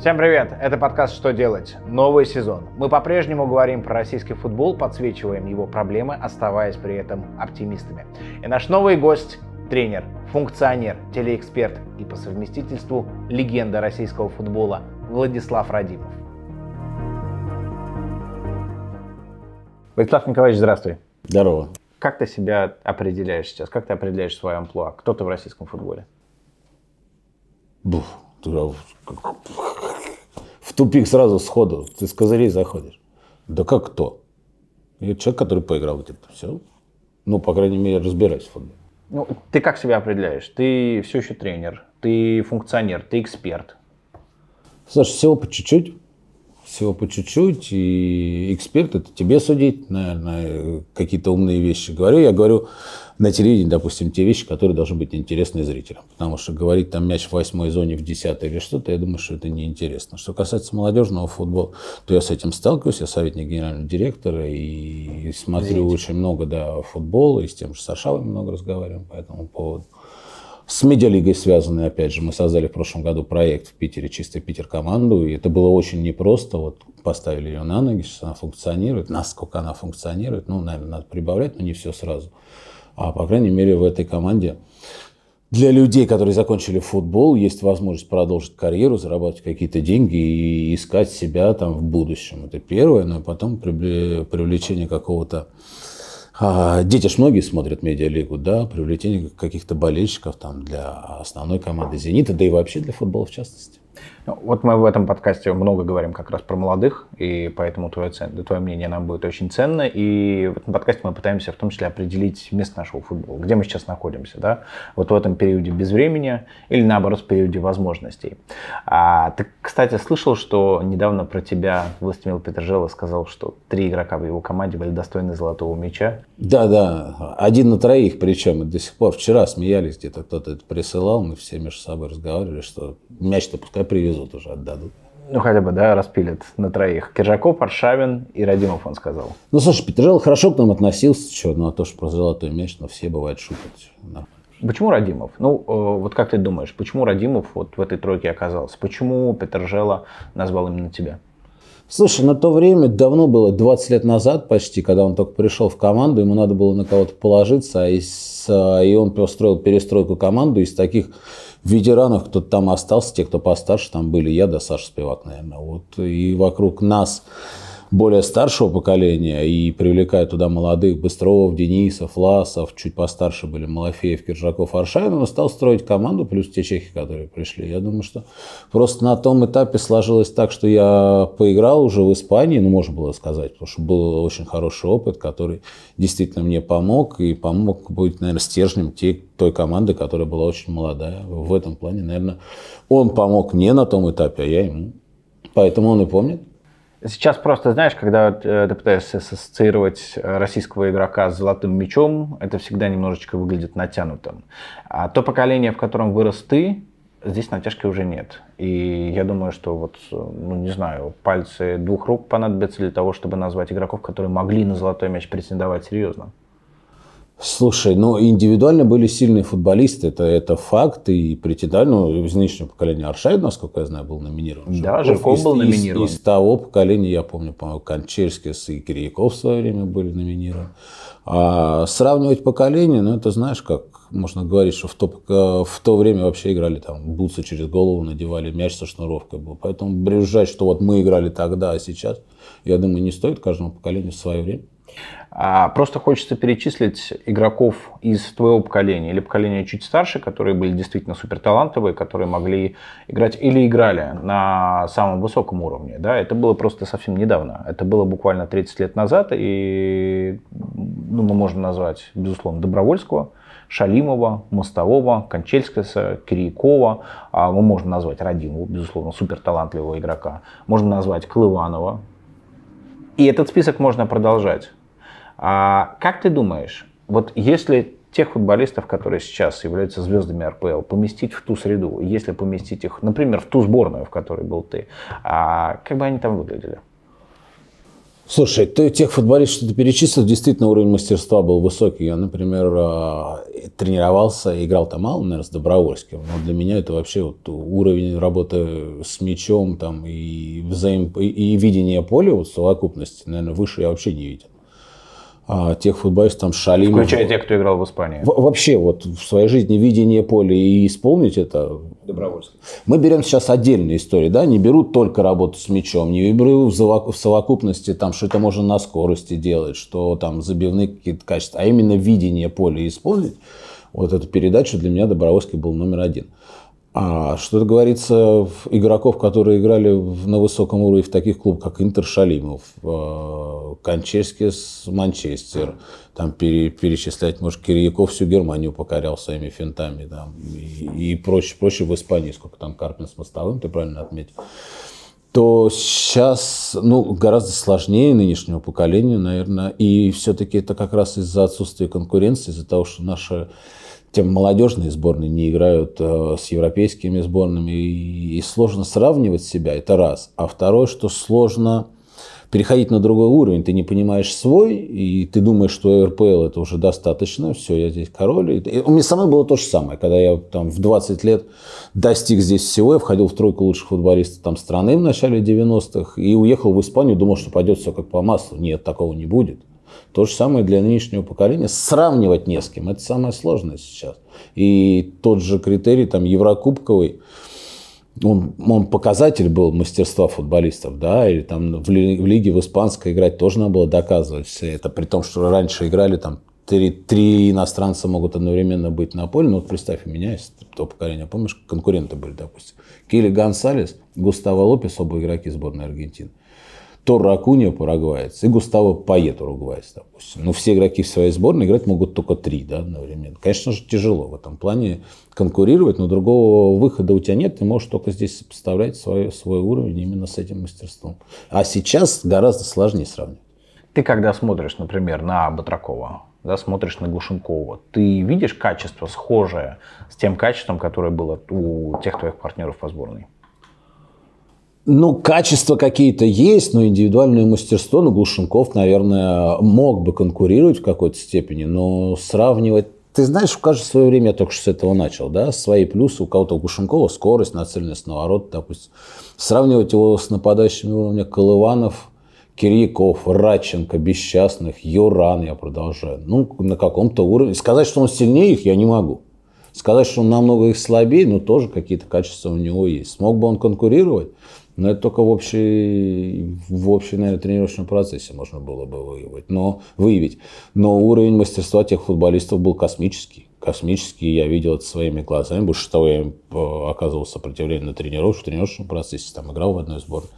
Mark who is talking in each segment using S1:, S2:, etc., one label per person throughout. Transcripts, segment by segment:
S1: Всем привет! Это подкаст «Что делать?» Новый сезон. Мы по-прежнему говорим про российский футбол, подсвечиваем его проблемы, оставаясь при этом оптимистами. И наш новый гость – тренер, функционер, телеэксперт и по совместительству легенда российского футбола Владислав Радимов. Владислав Николаевич, здравствуй. Здорово. Как ты себя определяешь сейчас? Как ты определяешь свое
S2: амплуа? Кто ты в российском футболе? Бух, а, в тупик сразу сходу, ты с козырей заходишь. Да как кто? Я человек, который поиграл в это все. Ну, по крайней мере, разбираюсь в футболе.
S1: Ну, ты как себя определяешь? Ты все еще тренер, ты функционер, ты эксперт.
S2: слушай всего по чуть-чуть. Всего по чуть-чуть. И эксперт это тебе судить, наверное, какие-то умные вещи говорю. Я говорю, на телевидении, допустим, те вещи, которые должны быть интересны зрителям. Потому что говорить там мяч в восьмой зоне, в десятой или что-то, я думаю, что это неинтересно. Что касается молодежного футбола, то я с этим сталкиваюсь, я советник генерального директора и смотрю Видите. очень много да, футбола, и с тем же Сашалом много разговариваем по этому поводу. С медиалигой связаны, опять же, мы создали в прошлом году проект в Питере «Чистый Питер» команду, и это было очень непросто, вот поставили ее на ноги, сейчас она функционирует, насколько она функционирует, ну, наверное, надо прибавлять, но не все сразу а по крайней мере в этой команде для людей, которые закончили футбол, есть возможность продолжить карьеру, зарабатывать какие-то деньги и искать себя там в будущем. Это первое, но потом привлечение какого-то... А, дети ж многие смотрят медиалигу, да, привлечение каких-то болельщиков там для основной команды «Зенита», да и вообще для футбола в частности. Ну, вот
S1: мы в этом подкасте много говорим как раз про молодых, и поэтому твое, цен... твое мнение нам будет очень ценно. И в этом подкасте мы пытаемся в том числе определить место нашего футбола, где мы сейчас находимся, да, вот в этом периоде безвремени или наоборот в периоде возможностей. А, ты, кстати, слышал, что недавно про тебя Властимир Петрожело сказал, что три игрока в его команде
S2: были достойны золотого мяча. Да, да, один на троих причем, до сих пор вчера смеялись, где-то кто-то это присылал, мы все между собой разговаривали, что мяч-то пускай привезут уже, отдадут. Ну, хотя бы, да,
S1: распилят на троих. Киржаков, Аршавин и Радимов, он сказал.
S2: Ну, слушай, Петржал хорошо к нам относился, что, ну, а то, что про золотой мяч, но ну, все бывает шутят. Нормально. Почему Радимов? Ну, э, вот как ты думаешь, почему Радимов вот в этой тройке оказался? Почему
S1: Петержела назвал именно тебя?
S2: Слушай, на то время давно было, 20 лет назад почти, когда он только пришел в команду, ему надо было на кого-то положиться, а и, с, а, и он устроил перестройку команду из таких ветеранов, кто там остался, те, кто постарше там были, я да Саша Спивак, наверное. Вот, и вокруг нас более старшего поколения и привлекая туда молодых Быстров, Денисов, Ласов, чуть постарше были Малафеев, Киржаков, Аршавин, он стал строить команду, плюс те чехи, которые пришли. Я думаю, что просто на том этапе сложилось так, что я поиграл уже в Испании, ну, можно было сказать, потому что был очень хороший опыт, который действительно мне помог и помог быть, наверное, стержнем те, той команды, которая была очень молодая. В этом плане, наверное, он помог мне на том этапе, а я ему. Поэтому он и помнит. Сейчас просто, знаешь, когда э, ты пытаешься
S1: ассоциировать э, российского игрока с золотым мячом, это всегда немножечко выглядит натянутым. А то поколение, в котором вырос ты, здесь натяжки уже нет. И я думаю, что вот, э, ну не знаю, пальцы двух рук понадобятся для того, чтобы назвать игроков, которые могли на золотой мяч претендовать серьезно.
S2: Слушай, ну индивидуально были сильные футболисты, это, это факт, и претендент, ну, из нынешнего поколения Аршавин, насколько я знаю, был номинирован. Да, Жирков, был номинирован. Из, из того поколения, я помню, по-моему, Кончерскис и Кирьяков в свое время были номинированы. А сравнивать поколения, ну, это знаешь, как можно говорить, что в то, э, в то время вообще играли там бутсы через голову, надевали мяч со шнуровкой был. Поэтому брюзжать, что вот мы играли тогда, а сейчас, я думаю, не стоит каждому поколению в свое время. А, просто хочется перечислить игроков из твоего поколения или поколения
S1: чуть старше, которые были действительно суперталантовые, которые могли играть или играли на самом высоком уровне. Да? Это было просто совсем недавно. Это было буквально 30 лет назад. И ну, мы можем назвать, безусловно, Добровольского, Шалимова, Мостового, Кончельскиса, Кирякова, А мы можем назвать Радимова, безусловно, суперталантливого игрока. Можно назвать Клыванова. И этот список можно продолжать. А как ты думаешь, вот если тех футболистов, которые сейчас являются звездами РПЛ, поместить в ту среду, если поместить их, например, в ту сборную, в которой был ты, а как бы они там выглядели?
S2: Слушай, ты тех футболистов, что ты перечислил, действительно уровень мастерства был высокий. Я, например, а, тренировался, играл там мало, наверное, с Добровольским, но для меня это вообще вот уровень работы с мячом там, и, взаим... и, и видение поля, вот, совокупности, наверное, выше я вообще не видел. А, тех футболистов, там, Шалимов. Включая тех,
S1: кто играл в Испании.
S2: В, вообще, вот в своей жизни видение поля и исполнить это... Добровольский. Мы берем сейчас отдельные истории, да, не берут только работу с мячом, не берут в совокупности, там, что это можно на скорости делать, что там забивные какие-то качества, а именно видение поля и исполнить. Вот эту передачу для меня Добровольский был номер один. А что-то говорится в игроков, которые играли на высоком уровне в таких клубах, как Интер Шалимов, э, Конческис Манчестер, там перечислять, может, Кирьяков всю Германию покорял своими финтами, там, и, и проще, проще в Испании, сколько там Карпин с Мостовым, ты правильно отметил то сейчас ну, гораздо сложнее нынешнего поколения, наверное. И все-таки это как раз из-за отсутствия конкуренции, из-за того, что наши тем молодежные сборные не играют э, с европейскими сборными. И сложно сравнивать себя, это раз. А второе, что сложно переходить на другой уровень. Ты не понимаешь свой, и ты думаешь, что РПЛ это уже достаточно, все, я здесь король. И у меня со мной было то же самое, когда я там в 20 лет достиг здесь всего, я входил в тройку лучших футболистов там, страны в начале 90-х и уехал в Испанию, думал, что пойдет все как по маслу. Нет, такого не будет. То же самое для нынешнего поколения. Сравнивать не с кем. Это самое сложное сейчас. И тот же критерий там Еврокубковый, он, он показатель был мастерства футболистов, да, или там в, ли, в лиге в испанской играть тоже надо было доказывать все это, при том, что раньше играли там три, три иностранца могут одновременно быть на поле, ну вот представь, у меня есть то поколение, помнишь, конкуренты были, допустим, Кили Гонсалес, Густаво Лопес, оба игроки сборной Аргентины, Торра Акунио парагваец и Густаво Пает уругваец, допустим. Но ну, все игроки в своей сборной играть могут только три да, одновременно. Конечно же, тяжело в этом плане конкурировать, но другого выхода у тебя нет. Ты можешь только здесь сопоставлять свой, свой уровень именно с этим мастерством. А сейчас гораздо сложнее сравнить. Ты когда смотришь,
S1: например, на Батракова, да, смотришь на Глушенкова, ты видишь качество схожее с тем качеством, которое было у тех твоих партнеров по сборной?
S2: ну, качества какие-то есть, но индивидуальное мастерство, ну, Глушенков, наверное, мог бы конкурировать в какой-то степени, но сравнивать ты знаешь, в каждое свое время я только что с этого начал, да, свои плюсы у кого-то у Гушенкова, скорость, нацеленность на ворот, допустим. Сравнивать его с нападающими уровня Колыванов, Кирьяков, Радченко, Бесчастных, Юран, я продолжаю. Ну, на каком-то уровне. Сказать, что он сильнее их, я не могу. Сказать, что он намного их слабее, но ну, тоже какие-то качества у него есть. Смог бы он конкурировать? Но это только в, общей, в общей, наверное, тренировочном процессе можно было бы выявить. Но, выявить. Но уровень мастерства тех футболистов был космический. Космический, я видел это своими глазами. Больше того, я э, оказывал сопротивление на тренировке, в тренировочном процессе, там играл в одной сборной.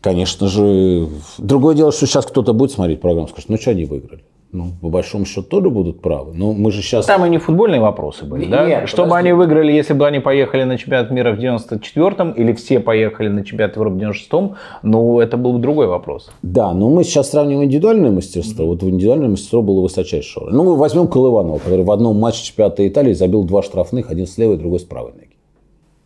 S2: Конечно же, другое дело, что сейчас кто-то будет смотреть программу, скажет, ну что они выиграли? Ну, по большому счету тоже будут правы. Но мы же сейчас... Там и не футбольные вопросы были, Нет, да? Нет,
S1: Чтобы они выиграли, если бы они поехали на чемпионат мира в 94-м, или все поехали на чемпионат Европы в 96-м, ну, это был бы другой вопрос.
S2: Да, но мы сейчас сравниваем индивидуальное мастерство. Mm-hmm. Вот в индивидуальное мастерство было высочайшее. Ну, мы возьмем Колыванова, который в одном матче чемпионата Италии забил два штрафных, один с левой, другой с правой.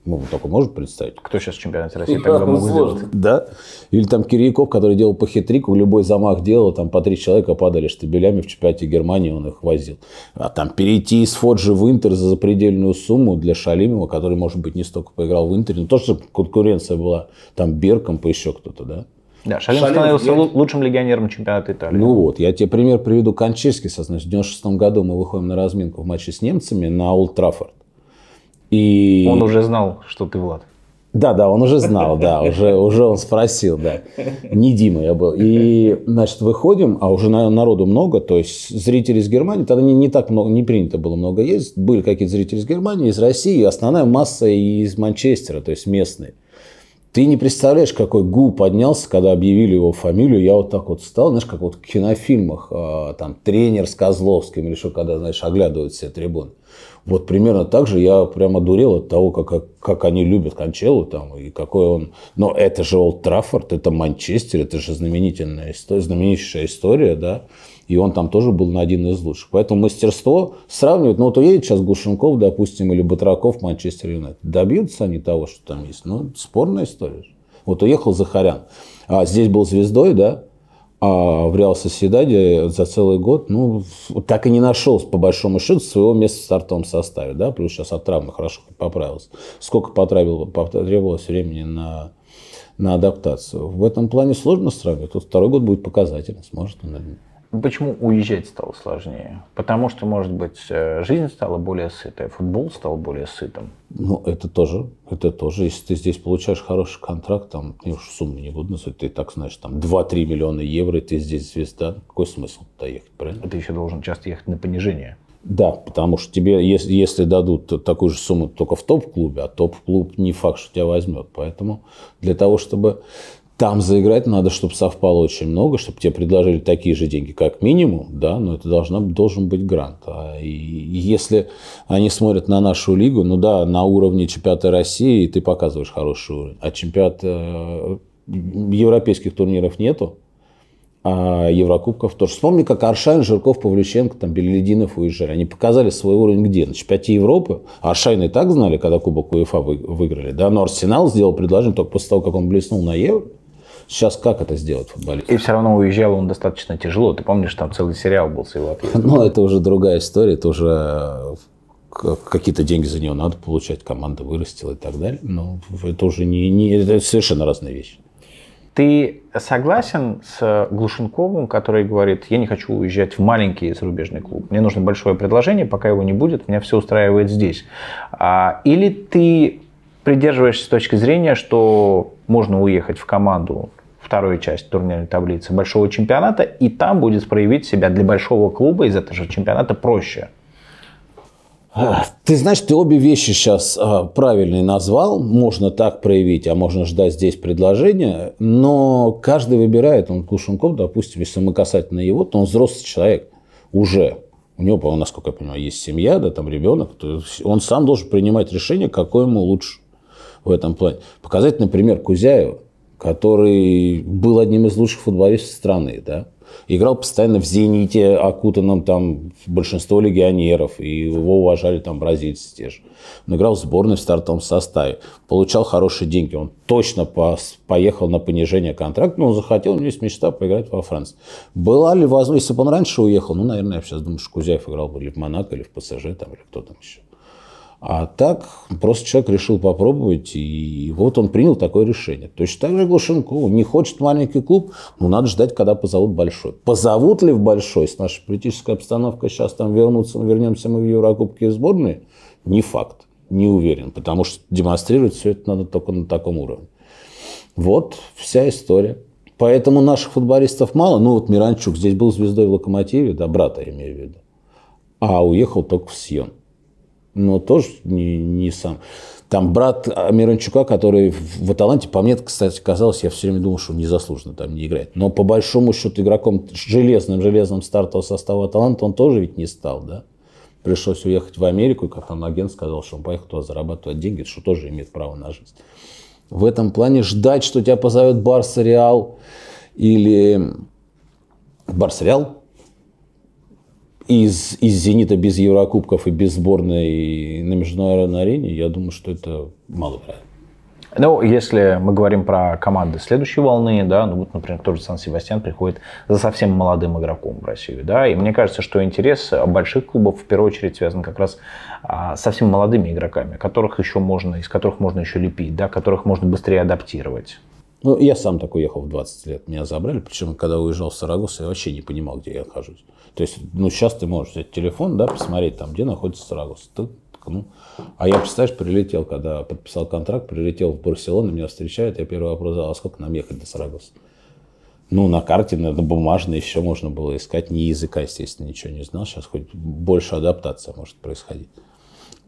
S2: Ну, только может представить. Кто сейчас в чемпионате России да, тогда мог сделать? Да. Или там Кирьяков, который делал по хитрику, любой замах делал, там по три человека падали штабелями в чемпионате Германии, он их возил. А там перейти из Фоджи в Интер за запредельную сумму для Шалимова, который, может быть, не столько поиграл в Интере, но тоже конкуренция была там Берком, по еще кто-то, да? Да, Шалим, становился я...
S1: лучшим легионером чемпионата Италии. Ну вот,
S2: я тебе пример приведу Кончерский, значит, в 96 году мы выходим на разминку в матче с немцами на Олд Траффорд. И... Он уже знал, что ты Влад. Да, да, он уже знал, да, уже, уже он спросил, да. Не Дима я был. И, значит, выходим, а уже народу много, то есть зрители из Германии, тогда не, не так много, не принято было много ездить, были какие-то зрители из Германии, из России, основная масса из Манчестера, то есть местные. Ты не представляешь, какой гул поднялся, когда объявили его фамилию. Я вот так вот стал, знаешь, как вот в кинофильмах, а, там, тренер с Козловским, или что, когда, знаешь, оглядывают все трибуны. Вот примерно так же я прямо дурел от того, как, как они любят Кончелу там, и какой он... Но это же Олд Траффорд, это Манчестер, это же знаменительная история, знаменитейшая история, да? И он там тоже был на один из лучших. Поэтому мастерство сравнивать. Ну, вот уедет сейчас Глушенков, допустим, или Батраков в Манчестер Юнайтед. Добьются они того, что там есть? Ну, спорная история. Вот уехал Захарян. А здесь был звездой, да? а в Реал Соседаде за целый год, ну, так и не нашел, по большому счету, своего места в стартовом составе, да, плюс сейчас от травмы хорошо поправился. Сколько потратил, потребовалось времени на, на адаптацию. В этом плане сложно сравнивать. Тут второй год будет показателен, сможет он или нет. Почему уезжать стало сложнее? Потому что, может быть, э, жизнь стала более сытой, футбол стал более сытым. Ну, это тоже, это тоже. Если ты здесь получаешь хороший контракт, там, я уж сумму не буду назвать, ты так знаешь, там 2-3 миллиона евро, и ты здесь звезда, какой смысл туда ехать, правильно? Ты еще должен часто ехать на понижение. Да, потому что тебе, если, если дадут такую же сумму только в топ-клубе, а топ-клуб не факт, что тебя возьмет. Поэтому для того, чтобы там заиграть надо, чтобы совпало очень много, чтобы тебе предложили такие же деньги, как минимум, да, но это должна, должен быть грант. А и если они смотрят на нашу лигу, ну да, на уровне чемпионата России ты показываешь хороший уровень, а чемпионат э, европейских турниров нету, а Еврокубков тоже. Вспомни, как Аршайн, Жирков, Павлюченко, там, Белединов уезжали. Они показали свой уровень где? На чемпионате Европы. Аршайн и так знали, когда Кубок УЕФА выиграли. Да? Но Арсенал сделал предложение только после того, как он блеснул на Евро. Сейчас как это сделать футболисту? И все равно уезжал он достаточно тяжело. Ты помнишь, там целый сериал был с его отъездом? Ну, это уже другая история. Это уже э, какие-то деньги за него надо получать, команда вырастила и так далее. Но это уже не, не это совершенно разные вещи. Ты согласен с э, Глушенковым, который говорит,
S1: я не хочу уезжать в маленький зарубежный клуб, мне нужно большое предложение, пока его не будет, меня все устраивает здесь. А, или ты придерживаешься точки зрения, что можно уехать в команду вторую часть турнирной таблицы большого чемпионата, и там будет
S2: проявить себя для большого клуба из этого же чемпионата проще. А, ты знаешь, ты обе вещи сейчас а, правильные назвал. Можно так проявить, а можно ждать здесь предложения. Но каждый выбирает. Он Кушунков, допустим, если мы касательно его, то он взрослый человек уже. У него, по-моему, насколько я понимаю, есть семья, да, там ребенок. он сам должен принимать решение, какое ему лучше в этом плане. Показать, например, Кузяева, который был одним из лучших футболистов страны, да, играл постоянно в «Зените», окутанном там большинство легионеров, и его уважали там бразильцы те же. Он играл в сборной в стартовом составе, получал хорошие деньги, он точно поехал на понижение контракта, но он захотел, у него есть мечта поиграть во Франции. Была ли возможность, если бы он раньше уехал, ну, наверное, я сейчас думаю, что Кузяев играл бы или в Монако, или в ПСЖ, там, или кто там еще. А так просто человек решил попробовать, и вот он принял такое решение. Точно так же Глушенкова. Не хочет маленький клуб, но надо ждать, когда позовут большой. Позовут ли в большой? С нашей политической обстановкой сейчас там вернуться, вернемся мы в Еврокубки и сборные? Не факт, не уверен, потому что демонстрировать все это надо только на таком уровне. Вот вся история. Поэтому наших футболистов мало. Ну вот Миранчук здесь был звездой в «Локомотиве», да, брата имею в виду. А уехал только в Сьон но тоже не, не сам. Там брат Миранчука, который в «Аталанте», по мне, кстати, казалось, я все время думал, что он незаслуженно там не играет. Но по большому счету игроком железным-железным стартового состава «Аталанта» он тоже ведь не стал, да? Пришлось уехать в Америку, и как там агент сказал, что он поехал туда зарабатывать деньги, что тоже имеет право на жизнь. В этом плане ждать, что тебя позовет барс Реал или Барс Реал, из, из «Зенита» без Еврокубков и без сборной на международной арене, я думаю, что это маловероятно. Ну, если мы говорим
S1: про команды следующей волны, да, ну вот, например, тоже Сан-Себастьян приходит за совсем молодым игроком в Россию, да, и мне кажется, что интерес больших клубов в первую очередь связан как раз а, с совсем молодыми игроками, которых еще можно, из которых можно еще лепить, да, которых можно быстрее адаптировать.
S2: Ну, я сам такой ехал в 20 лет, меня забрали, причем, когда уезжал в Сарагосу, я вообще не понимал, где я нахожусь. То есть, ну, сейчас ты можешь взять телефон, да, посмотреть, там, где находится Сарагоса. ну, а я, представляешь, прилетел, когда подписал контракт, прилетел в Барселону, меня встречают, я первый вопрос задал, а сколько нам ехать до Сарагоса? Ну, на карте, на бумажной еще можно было искать, ни языка, естественно, ничего не знал. Сейчас хоть больше адаптация может происходить.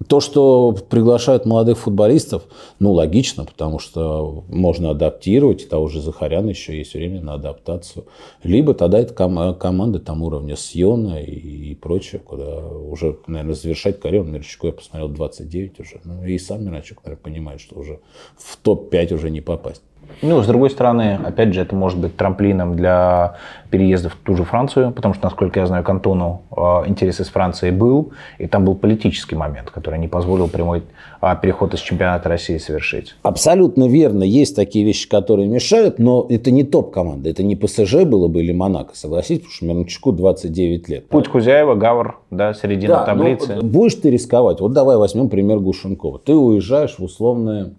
S2: То, что приглашают молодых футболистов, ну, логично, потому что можно адаптировать, и того же Захаряна еще есть время на адаптацию. Либо тогда это ком- э, команды там уровня Сьона и, и прочее, куда уже, наверное, завершать карьеру. Мирчуку я посмотрел 29 уже. Ну, и сам Мирчук, наверное, понимает, что уже в топ-5 уже не попасть.
S1: Ну, с другой стороны, опять же, это может быть трамплином для переезда в ту же Францию, потому что, насколько я знаю, Кантону э, интерес из Франции был, и там был политический момент, который не
S2: позволил прямой а, переход из чемпионата России совершить. Абсолютно верно. Есть такие вещи, которые мешают, но это не топ-команда. Это не ПСЖ было бы или Монако, согласитесь, потому что Мельничку 29 лет. Путь Кузяева, Гавр, да, середина да, таблицы. Ну, будешь ты рисковать? Вот давай возьмем пример Глушенкова. Ты уезжаешь в условное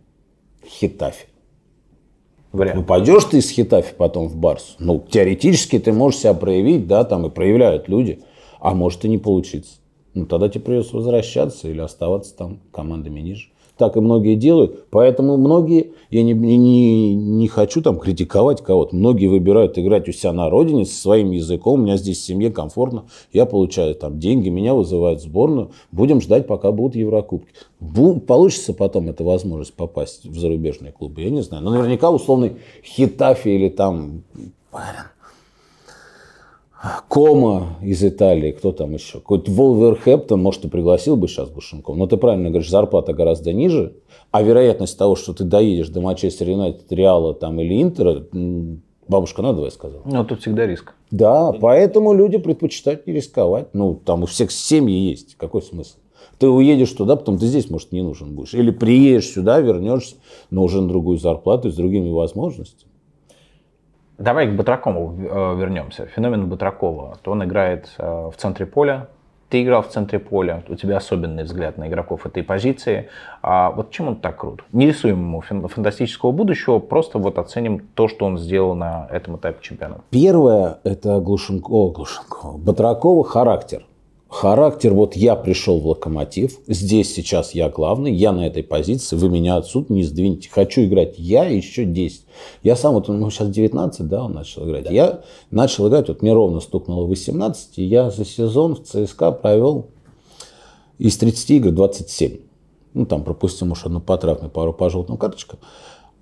S2: Хитафи. Вариант. Ну, пойдешь ты из Хитафи потом в Барс. Ну, теоретически ты можешь себя проявить, да, там и проявляют люди. А может и не получится. Ну, тогда тебе придется возвращаться или оставаться там командами ниже так и многие делают. Поэтому многие, я не, не, не хочу там критиковать кого-то, многие выбирают играть у себя на родине со своим языком, у меня здесь в семье комфортно, я получаю там деньги, меня вызывают в сборную, будем ждать, пока будут Еврокубки. Бу получится потом эта возможность попасть в зарубежные клубы, я не знаю. Но наверняка условный Хитафи или там, парень. Кома из Италии, кто там еще? Какой-то Волверхэмптон, может, и пригласил бы сейчас Бушенков. Но ну, ты правильно говоришь, зарплата гораздо ниже, а вероятность того, что ты доедешь до Манчестер Юнайтед, Реала там, или Интера, бабушка надо двое сказал. Но ну, тут всегда риск. Да, поэтому люди предпочитают не рисковать. Ну, там у всех семьи есть, какой смысл? Ты уедешь туда, потом ты здесь, может, не нужен будешь. Или приедешь сюда, вернешься, но уже на другую зарплату и с другими возможностями.
S1: Давай к Батракову э, вернемся. Феномен Батракова. То он играет э, в центре поля. Ты играл в центре поля, у тебя особенный взгляд на игроков этой позиции. А вот чем он так крут? Не рисуем ему фантастического будущего, просто вот оценим то, что он сделал на этом этапе чемпионата.
S2: Первое – это Глушенко, Глушенко, Батракова характер – характер, вот я пришел в локомотив, здесь сейчас я главный, я на этой позиции, вы меня отсюда не сдвинете. Хочу играть я еще 10. Я сам, вот ну, сейчас 19, да, он начал играть. Да. Я начал играть, вот мне ровно стукнуло 18, и я за сезон в ЦСКА провел из 30 игр 27. Ну, там пропустим уж одну по пару по желтым карточкам.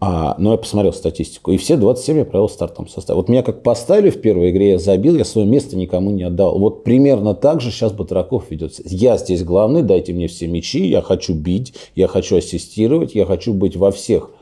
S2: А, но ну, я посмотрел статистику, и все 27 я провел стартом состав. Вот меня как поставили в первой игре, я забил, я свое место никому не отдал. Вот примерно так же сейчас Батраков ведется. Я здесь главный, дайте мне все мячи, я хочу бить, я хочу ассистировать, я хочу быть во всех –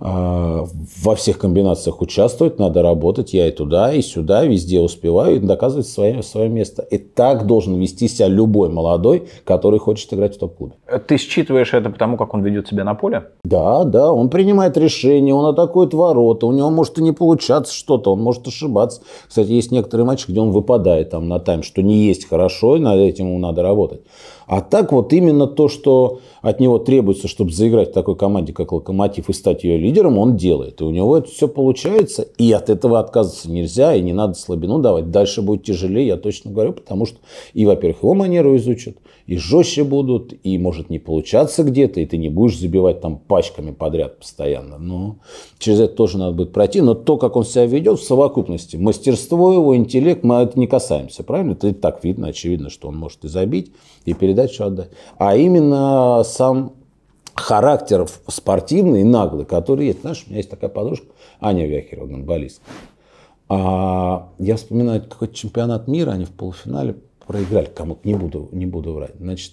S2: а, во всех комбинациях участвовать, надо работать, я и туда, и сюда, везде успеваю, и доказывать свое, свое место. И так должен вести себя любой молодой, который хочет играть в топ-клубе.
S1: Ты считываешь это
S2: потому, как он ведет себя на поле? Да, да, он принимает решения, он атакует ворота, у него может и не получаться что-то, он может ошибаться. Кстати, есть некоторые матчи, где он выпадает там на тайм, что не есть хорошо, и над этим ему надо работать. А так вот именно то, что от него требуется, чтобы заиграть в такой команде, как «Локомотив», и стать ее лидером, он делает. И у него это все получается, и от этого отказываться нельзя, и не надо слабину давать. Дальше будет тяжелее, я точно говорю, потому что и, во-первых, его манеру изучат, и жестче будут, и может не получаться где-то, и ты не будешь забивать там пачками подряд постоянно. Но через это тоже надо будет пройти. Но то, как он себя ведет в совокупности, мастерство его, интеллект, мы это не касаемся, правильно? Это и так видно, очевидно, что он может и забить, и передачу отдать. А именно сам характер спортивный и наглый, который есть. Знаешь, у меня есть такая подружка, Аня Вяхерева, гандболист. А я вспоминаю какой-то чемпионат мира, они в полуфинале проиграли кому-то, не буду, не буду врать. Значит,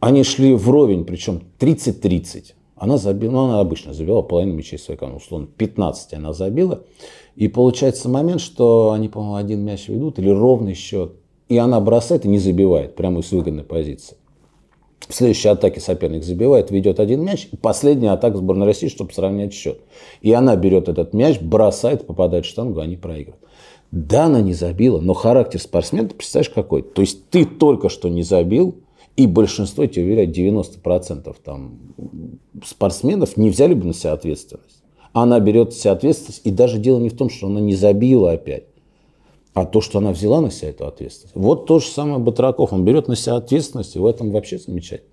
S2: они шли вровень, причем 30-30. Она забила, ну она обычно забила половину мячей своей команды, условно 15 она забила. И получается момент, что они, по-моему, один мяч ведут или ровный счет. И она бросает и не забивает, прямо из выгодной позиции. В следующей атаке соперник забивает, ведет один мяч, и последняя атака сборной России, чтобы сравнять счет. И она берет этот мяч, бросает, попадает в штангу, они проигрывают. Да, она не забила, но характер спортсмена, ты представляешь, какой? То есть ты только что не забил, и большинство, я тебе уверяю, 90% там, спортсменов не взяли бы на себя ответственность. Она берет на себя ответственность, и даже дело не в том, что она не забила опять, а то, что она взяла на себя эту ответственность. Вот то же самое Батраков, он берет на себя ответственность, и в этом вообще замечательно.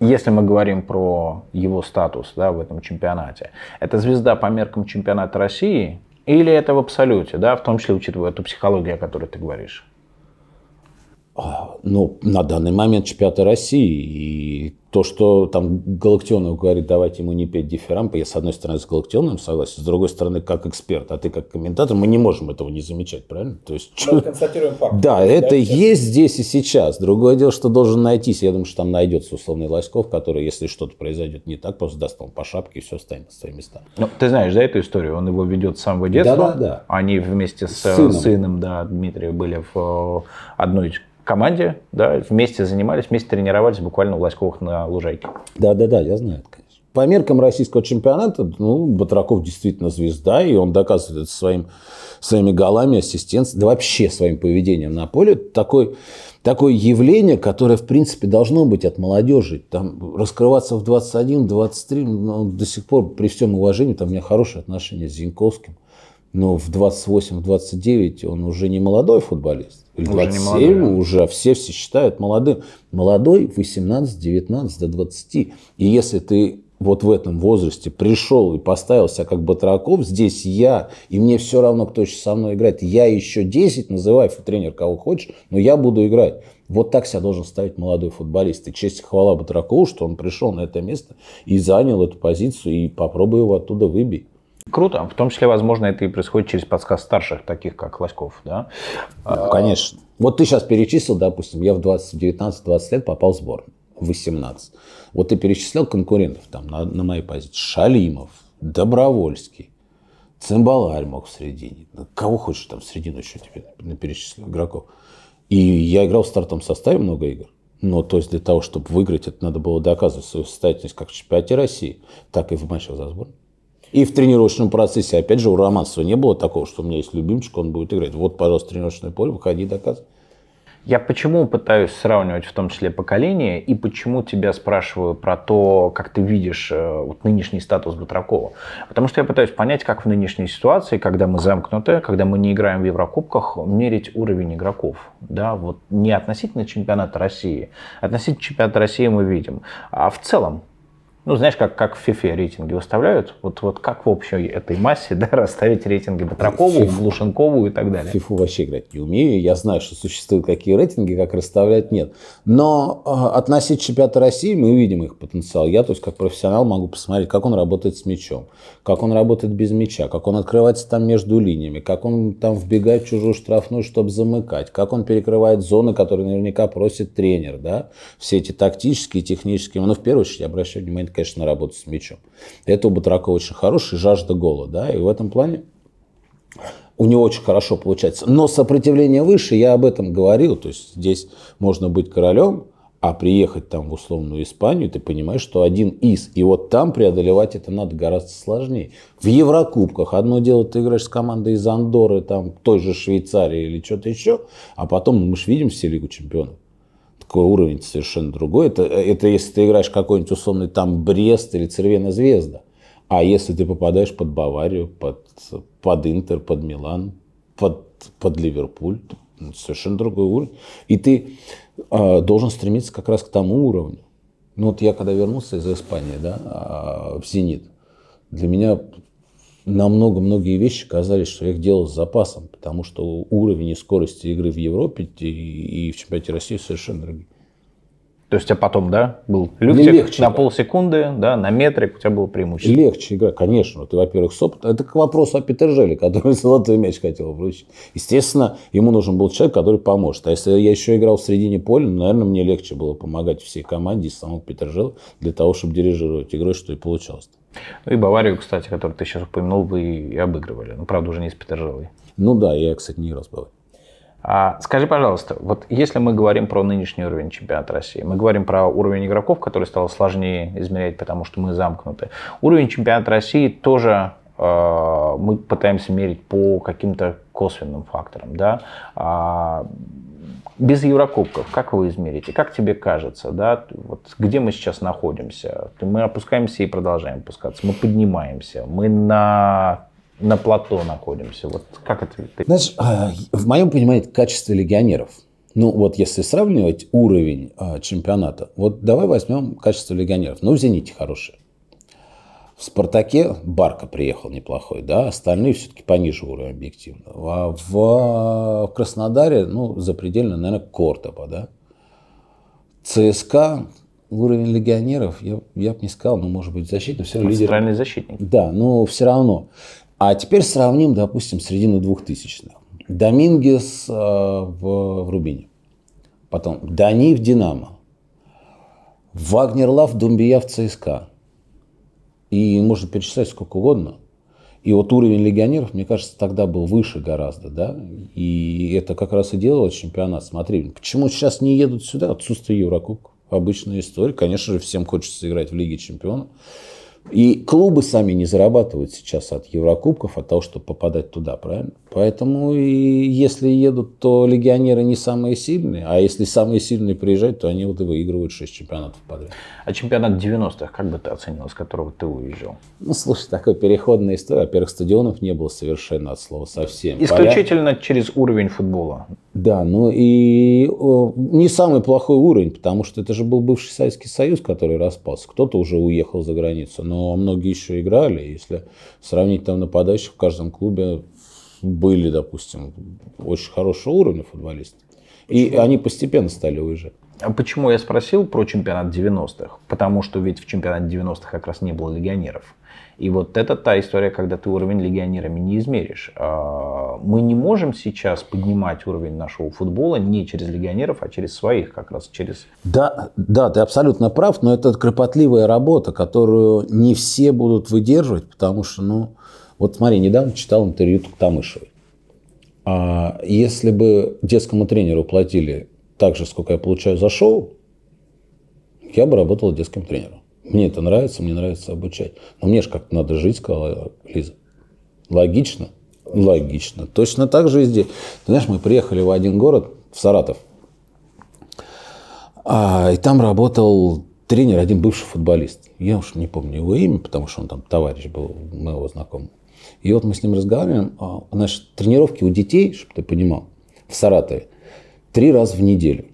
S1: Если мы говорим про
S2: его статус да, в этом чемпионате, это звезда
S1: по меркам чемпионата России – или это в абсолюте, да, в том числе учитывая эту психологию, о которой
S2: ты говоришь? А, ну, на данный момент чемпионата России. И то, что там Галактионов говорит, давайте ему не петь дифирампы, я, с одной стороны, с Галактионовым согласен, с другой стороны, как эксперт, а ты как комментатор, мы не можем этого не замечать, правильно? То есть, мы чё... констатируем факт. Да, да это да, есть здесь и сейчас. Другое дело, что должен найтись, я думаю, что там найдется условный Лоськов, который, если что-то произойдет не так, просто даст ему по шапке и все станет на свои места. Ну,
S1: ты знаешь, да, эту историю? Он его ведет с самого детства. Да, да, да. Они вместе с э, сыном, сыном да, Дмитрия были в э, одной команде, да, вместе занимались, вместе тренировались буквально в
S2: Лоськовых на лужайке. Да-да-да, я знаю это, конечно. По меркам российского чемпионата, ну, Батраков действительно звезда, и он доказывает своим, своими голами, ассистенцией, да вообще своим поведением на поле. Такой такое явление, которое, в принципе, должно быть от молодежи. Там раскрываться в 21, 23, но до сих пор, при всем уважении, там у меня хорошие отношения с Зиньковским но в 28-29 он уже не молодой футболист. Или уже 27 молодой, уже все все считают молодым. Молодой 18-19 до 20. И если ты вот в этом возрасте пришел и поставил себя как Батраков, здесь я, и мне все равно, кто еще со мной играет. Я еще 10, называй тренер кого хочешь, но я буду играть. Вот так себя должен ставить молодой футболист. И честь и хвала Батракову, что он пришел на это место и занял эту позицию, и попробуй его оттуда выбить. Круто. В том числе, возможно, это и происходит через подсказ старших, таких как Лоськов, да? да ну, конечно. Вот ты сейчас перечислил, допустим, я в 19-20 лет попал в сборную, в 18. Вот ты перечислил конкурентов там на, на моей позиции. Шалимов, Добровольский, Цимбаларь мог в середине. Ну, кого хочешь там в середину еще тебе перечислил игроков. И я играл в стартовом составе много игр. Но то есть для того, чтобы выиграть, это надо было доказывать свою состоятельность как в чемпионате России, так и в матчах за сборную. И в тренировочном процессе, опять же, у Романцева не было такого, что у меня есть любимчик, он будет играть. Вот, пожалуйста, тренировочное поле, выходи, доказывай. Я почему пытаюсь сравнивать в том числе поколение и почему
S1: тебя спрашиваю про то, как ты видишь э, вот, нынешний статус Бутракова? Потому что я пытаюсь понять, как в нынешней ситуации, когда мы замкнуты, когда мы не играем в Еврокубках, мерить уровень игроков. Да, вот не относительно чемпионата России. Относительно чемпионата России мы видим. А в целом, ну, знаешь, как, как в ФИФЕ рейтинги выставляют, вот, вот как в
S2: общей этой массе да, расставить рейтинги Батракову, Фиф... Глушенкову и так далее? ФИФУ вообще играть не умею, я знаю, что существуют какие рейтинги, как расставлять нет. Но э, относить чемпионата России, мы видим их потенциал. Я, то есть, как профессионал могу посмотреть, как он работает с мячом, как он работает без мяча, как он открывается там между линиями, как он там вбегает в чужую штрафную, чтобы замыкать, как он перекрывает зоны, которые наверняка просит тренер, да, все эти тактические, технические, но в первую очередь я обращаю внимание это, конечно, работа с мячом. Это у Батракова очень хороший жажда гола, да, и в этом плане у него очень хорошо получается. Но сопротивление выше, я об этом говорил, то есть здесь можно быть королем, а приехать там в условную Испанию, ты понимаешь, что один из. И вот там преодолевать это надо гораздо сложнее. В Еврокубках одно дело, ты играешь с командой из Андоры, там, той же Швейцарии или что-то еще, а потом мы же видим все Лигу чемпионов такой уровень совершенно другой. Это, это если ты играешь какой-нибудь условный там Брест или Цервена Звезда. А если ты попадаешь под Баварию, под, под Интер, под Милан, под, под Ливерпуль, ну, совершенно другой уровень. И ты э, должен стремиться как раз к тому уровню. Ну вот я когда вернулся из Испании, да, а, в «Зенит», для меня на много многие вещи казались, что я их делал с запасом, потому что уровень и скорость игры в Европе и, и в чемпионате России совершенно другие. То есть а потом, да, был люфтик легче, на
S1: полсекунды, да, на метрик у тебя было преимущество.
S2: Легче игра, конечно. Ты, во-первых, с опытом. Это к вопросу о Петержеле, который золотой мяч хотел вручить. Естественно, ему нужен был человек, который поможет. А если я еще играл в середине поля, ну, наверное, мне легче было помогать всей команде и самому Петержелу для того, чтобы дирижировать игрой, что и получалось. И Баварию, кстати, которую ты сейчас упомянул, вы и обыгрывали. Ну, правда, уже не с Петержелой. Ну да, я, кстати, не раз был.
S1: А, скажи, пожалуйста, вот если мы говорим про нынешний уровень чемпионата России, мы говорим про уровень игроков, который стал сложнее измерять, потому что мы замкнуты. Уровень чемпионата России тоже э, мы пытаемся мерить по каким-то косвенным факторам, да. А, без Еврокубков, как вы измерите? Как тебе кажется, да, вот где мы сейчас находимся? Мы опускаемся и продолжаем опускаться, мы поднимаемся, мы
S2: на на плато находимся. Вот как это? Ты... Знаешь, а, в моем понимании, качество легионеров. Ну, вот если сравнивать уровень э, чемпионата, вот давай возьмем качество легионеров. Ну, в «Зените» хорошие. В «Спартаке» Барка приехал неплохой, да, остальные все-таки пониже уровня объективно. А в э, Краснодаре, ну, запредельно, наверное, Кортопа, да. ЦСКА, уровень легионеров, я, я бы не сказал, но ну, может быть, защитник, все Центральный лидер. защитник. Да, но все равно. А теперь сравним, допустим, середину 2000 Домингес э, в, в Рубине, потом Дани в Динамо, Вагнер Лав, Думбия в ЦСКА. И можно перечислять сколько угодно. И вот уровень легионеров, мне кажется, тогда был выше гораздо, да, и это как раз и делало чемпионат. Смотри, почему сейчас не едут сюда? Отсутствие Еврокубка. Обычная история. Конечно же, всем хочется играть в Лиге чемпионов. И клубы сами не зарабатывают сейчас от Еврокубков, от того, чтобы попадать туда, правильно? Поэтому и если едут, то легионеры не самые сильные, а если самые сильные приезжают, то они вот и выигрывают 6 чемпионатов подряд. А чемпионат 90-х, как бы ты оценил, с которого ты уезжал? Ну, слушай, такая переходная история. Во-первых, стадионов не было совершенно от слова совсем. Исключительно Поряд... через уровень футбола. Да, ну и не самый плохой уровень, потому что это же был бывший Советский Союз, который распался. Кто-то уже уехал за границу, но многие еще играли. Если сравнить там нападающих в каждом клубе, были, допустим, очень хорошего уровня футболисты. Почему? И они постепенно стали уезжать. Почему я спросил про чемпионат
S1: 90-х? Потому что ведь в чемпионате 90-х как раз не было легионеров. И вот это та история, когда ты уровень легионерами не измеришь. А, мы не можем сейчас поднимать уровень нашего футбола не через легионеров, а через своих, как раз через... Да,
S2: да, ты абсолютно прав, но это кропотливая работа, которую не все будут выдерживать, потому что, ну, вот смотри, недавно читал интервью Туктамышевой. А если бы детскому тренеру платили так же, сколько я получаю за шоу, я бы работал детским тренером. Мне это нравится, мне нравится обучать. Но мне же как-то надо жить, сказала Лиза. Логично? Логично. Точно так же и здесь. Ты знаешь, мы приехали в один город, в Саратов. А, и там работал тренер, один бывший футболист. Я уж не помню его имя, потому что он там товарищ был моего знакомого. И вот мы с ним разговариваем. А, наши тренировки у детей, чтобы ты понимал, в Саратове, три раза в неделю.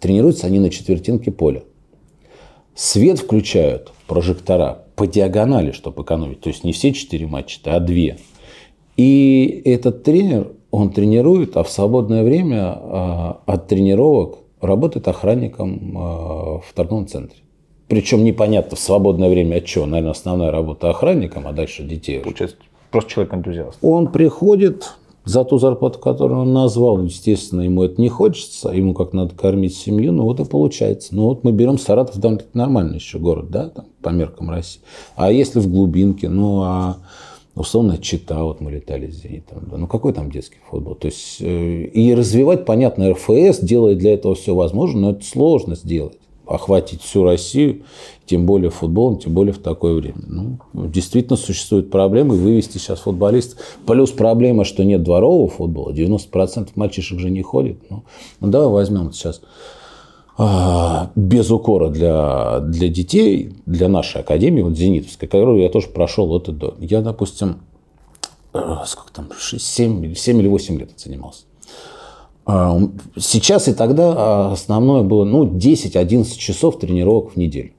S2: Тренируются они на четвертинке поля. Свет включают прожектора по диагонали, чтобы экономить. То есть не все четыре матча, а две. И этот тренер, он тренирует, а в свободное время а, от тренировок работает охранником а, в торговом центре. Причем непонятно в свободное время от чего. Наверное, основная работа охранником, а дальше детей. Получается, просто человек-энтузиаст. Он приходит, за ту зарплату, которую он назвал. Естественно, ему это не хочется, ему как надо кормить семью, ну вот и получается. Ну вот мы берем Саратов, там нормальный еще город, да, там, по меркам России. А если в глубинке, ну а условно Чита, вот мы летали с Зенитом, да, ну какой там детский футбол? То есть э, и развивать, понятно, РФС делает для этого все возможно, но это сложно сделать охватить всю Россию, тем более футболом, тем более в такое время. Ну, действительно существуют проблемы вывести сейчас футболистов. Плюс проблема, что нет дворового футбола, 90% мальчишек же не ходит. Ну, ну давай возьмем сейчас а, без укора для, для детей, для нашей академии, вот Зенитовской, которую я тоже прошел от и до. Я, допустим, э, сколько там, 6, 7, 7 или 8 лет занимался. А, сейчас и тогда а, основное было ну, 10-11 часов тренировок в неделю.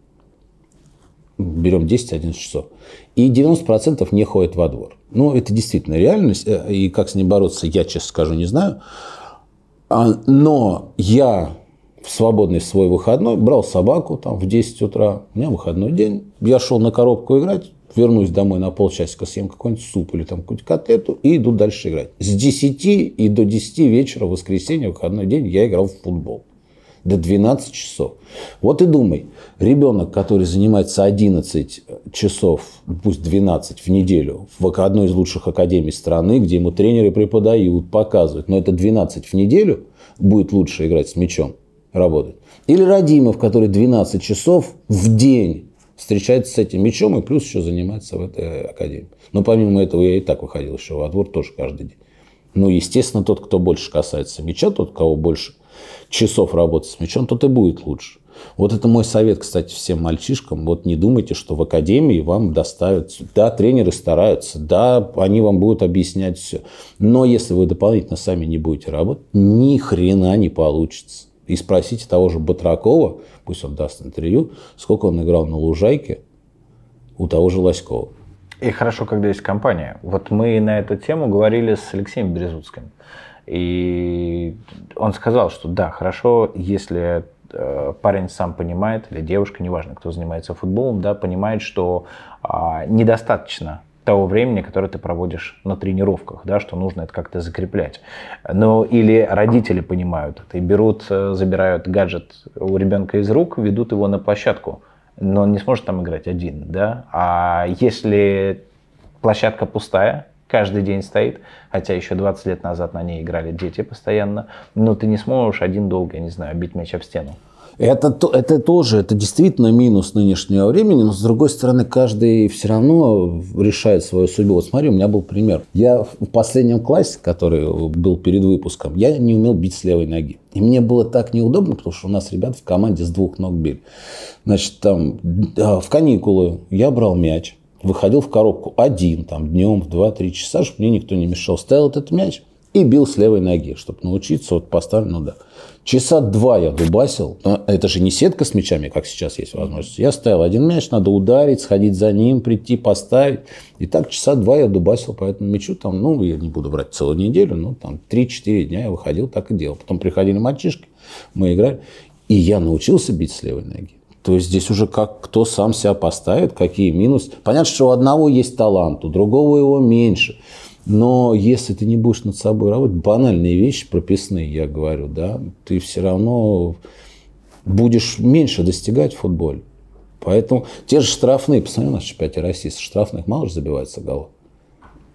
S2: Берем 10-11 часов. И 90% не ходят во двор. Ну, это действительно реальность. Э, и как с ней бороться, я, честно скажу, не знаю. А, но я в свободный свой выходной брал собаку там в 10 утра. У меня выходной день. Я шел на коробку играть вернусь домой на полчасика, съем какой-нибудь суп или там какую-нибудь котлету и иду дальше играть. С 10 и до 10 вечера, в воскресенье, выходной день, я играл в футбол. До 12 часов. Вот и думай, ребенок, который занимается 11 часов, пусть 12 в неделю, в одной из лучших академий страны, где ему тренеры преподают, показывают, но это 12 в неделю, будет лучше играть с мячом, работать. Или Радимов, который 12 часов в день встречается с этим мячом и плюс еще занимается в этой академии. Но помимо этого я и так выходил еще во двор тоже каждый день. Ну, естественно, тот, кто больше касается мяча, тот, кого больше часов работы с мячом, тот и будет лучше. Вот это мой совет, кстати, всем мальчишкам. Вот не думайте, что в академии вам доставят. Да, тренеры стараются, да, они вам будут объяснять все. Но если вы дополнительно сами не будете работать, ни хрена не получится. И спросите того же Батракова, пусть он даст интервью, сколько он играл на лужайке у того же Лоськова. И хорошо, когда есть компания.
S1: Вот мы на эту тему говорили с Алексеем Березутским. И он сказал, что да, хорошо, если э, парень сам понимает, или девушка, неважно, кто занимается футболом, да, понимает, что а, недостаточно того времени, которое ты проводишь на тренировках, да, что нужно это как-то закреплять. но ну, или родители понимают это и берут, э, забирают гаджет у ребенка из рук, ведут его на площадку, но он не сможет там играть один, да. А если площадка пустая, каждый день стоит, хотя еще 20 лет назад на ней играли дети постоянно, но ну, ты не сможешь один долго, я не знаю, бить мяч об стену.
S2: Это, это тоже, это действительно минус нынешнего времени, но с другой стороны, каждый все равно решает свою судьбу. Вот смотри, у меня был пример. Я в последнем классе, который был перед выпуском, я не умел бить с левой ноги. И мне было так неудобно, потому что у нас ребята в команде с двух ног били. Значит, там а, в каникулы я брал мяч, выходил в коробку один, там, днем в 2-3 часа, чтобы мне никто не мешал. Ставил этот мяч и бил с левой ноги, чтобы научиться вот поставить, ну да. Часа два я дубасил. А это же не сетка с мячами, как сейчас есть возможность. Я ставил один мяч, надо ударить, сходить за ним, прийти, поставить. И так часа два я дубасил по этому мячу. Там, ну, я не буду брать целую неделю, но там 3-4 дня я выходил, так и делал. Потом приходили мальчишки, мы играли. И я научился бить с левой ноги. То есть здесь уже как кто сам себя поставит, какие минусы. Понятно, что у одного есть талант, у другого его меньше. Но если ты не будешь над собой работать, банальные вещи прописные, я говорю, да, ты все равно будешь меньше достигать в футболе. Поэтому те же штрафные, посмотри, у нас в чемпионате России, штрафных мало же забивается голов.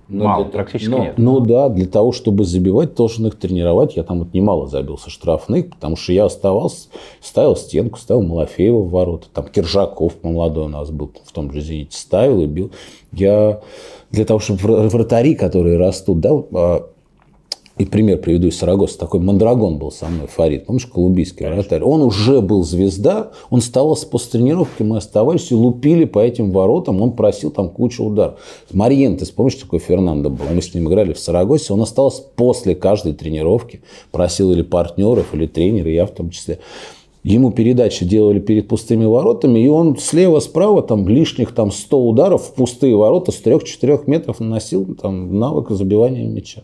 S2: Но ну, мало, для, практически но, ну, нет. Ну да, для того, чтобы забивать, должен их тренировать. Я там вот немало забил со штрафных, потому что я оставался, ставил стенку, ставил Малафеева в ворота, там Киржаков молодой у нас был в том же «Зените», ставил и бил. Я для того, чтобы вратари, которые растут, да, а, и пример приведу из Сарагоса. Такой мандрагон был со мной, Фарид. Помнишь, колумбийский вратарь? Он уже был звезда. Он оставался после тренировки. Мы оставались и лупили по этим воротам. Он просил там кучу ударов. Мариентес, помнишь, такой Фернандо был? Мы с ним играли в Сарагосе. Он остался после каждой тренировки. Просил или партнеров, или тренера, я в том числе ему передачи делали перед пустыми воротами, и он слева-справа там лишних там 100 ударов в пустые ворота с 3-4 метров наносил там навык забивания мяча.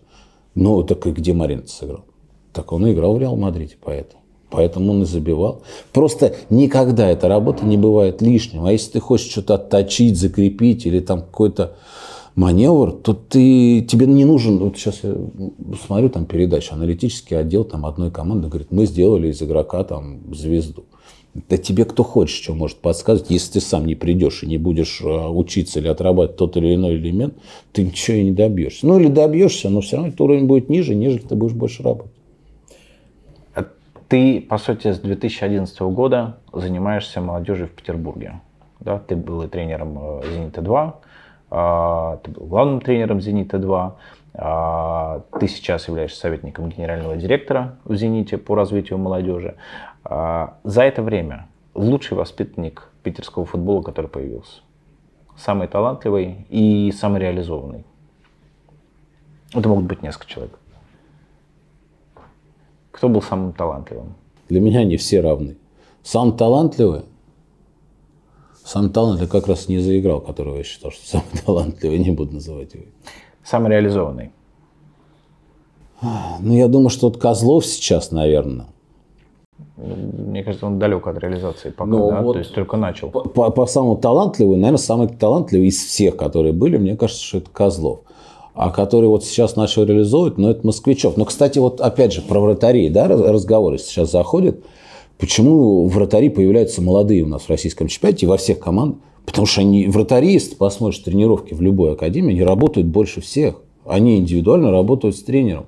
S2: Ну, так и где Марин сыграл? Так он и играл в Реал Мадриде, поэтому. Поэтому он и забивал. Просто никогда эта работа не бывает лишним. А если ты хочешь что-то отточить, закрепить или там какой-то маневр, то ты, тебе не нужен, вот сейчас я смотрю там передачу, аналитический отдел там одной команды говорит, мы сделали из игрока там звезду. Да тебе кто хочет, что может подсказывать. Если ты сам не придешь и не будешь э, учиться или отрабатывать тот или иной элемент, ты ничего и не добьешься. Ну или добьешься, но все равно этот уровень будет ниже, нежели ты будешь больше работать.
S1: А ты, по сути, с 2011 года занимаешься молодежью в Петербурге. Да? Ты был и тренером э, «Зенита-2», а, ты был главным тренером «Зенита-2», а, ты сейчас являешься советником генерального директора в «Зените» по развитию молодежи. А, за это время лучший воспитанник питерского футбола, который появился? Самый талантливый и самый реализованный?
S2: Это могут быть несколько человек. Кто был самым талантливым? Для меня они все равны. Сам талантливый – сам талантливый как раз не заиграл, которого я считал, что самый талантливый, не буду называть его. Самый реализованный? Ну, я думаю, что вот Козлов сейчас, наверное. Мне кажется, он
S1: далек от реализации
S2: пока, ну, да? вот то есть только начал. По, по, по самому талантливому, наверное, самый талантливый из всех, которые были, мне кажется, что это Козлов. А который вот сейчас начал реализовывать, ну, это Москвичев. Но, кстати, вот опять же, про вратарей, да, разговоры сейчас заходят. Почему вратари появляются молодые у нас в российском чемпионате во всех командах? Потому что они вратари, если посмотришь тренировки в любой академии, они работают больше всех. Они индивидуально работают с тренером.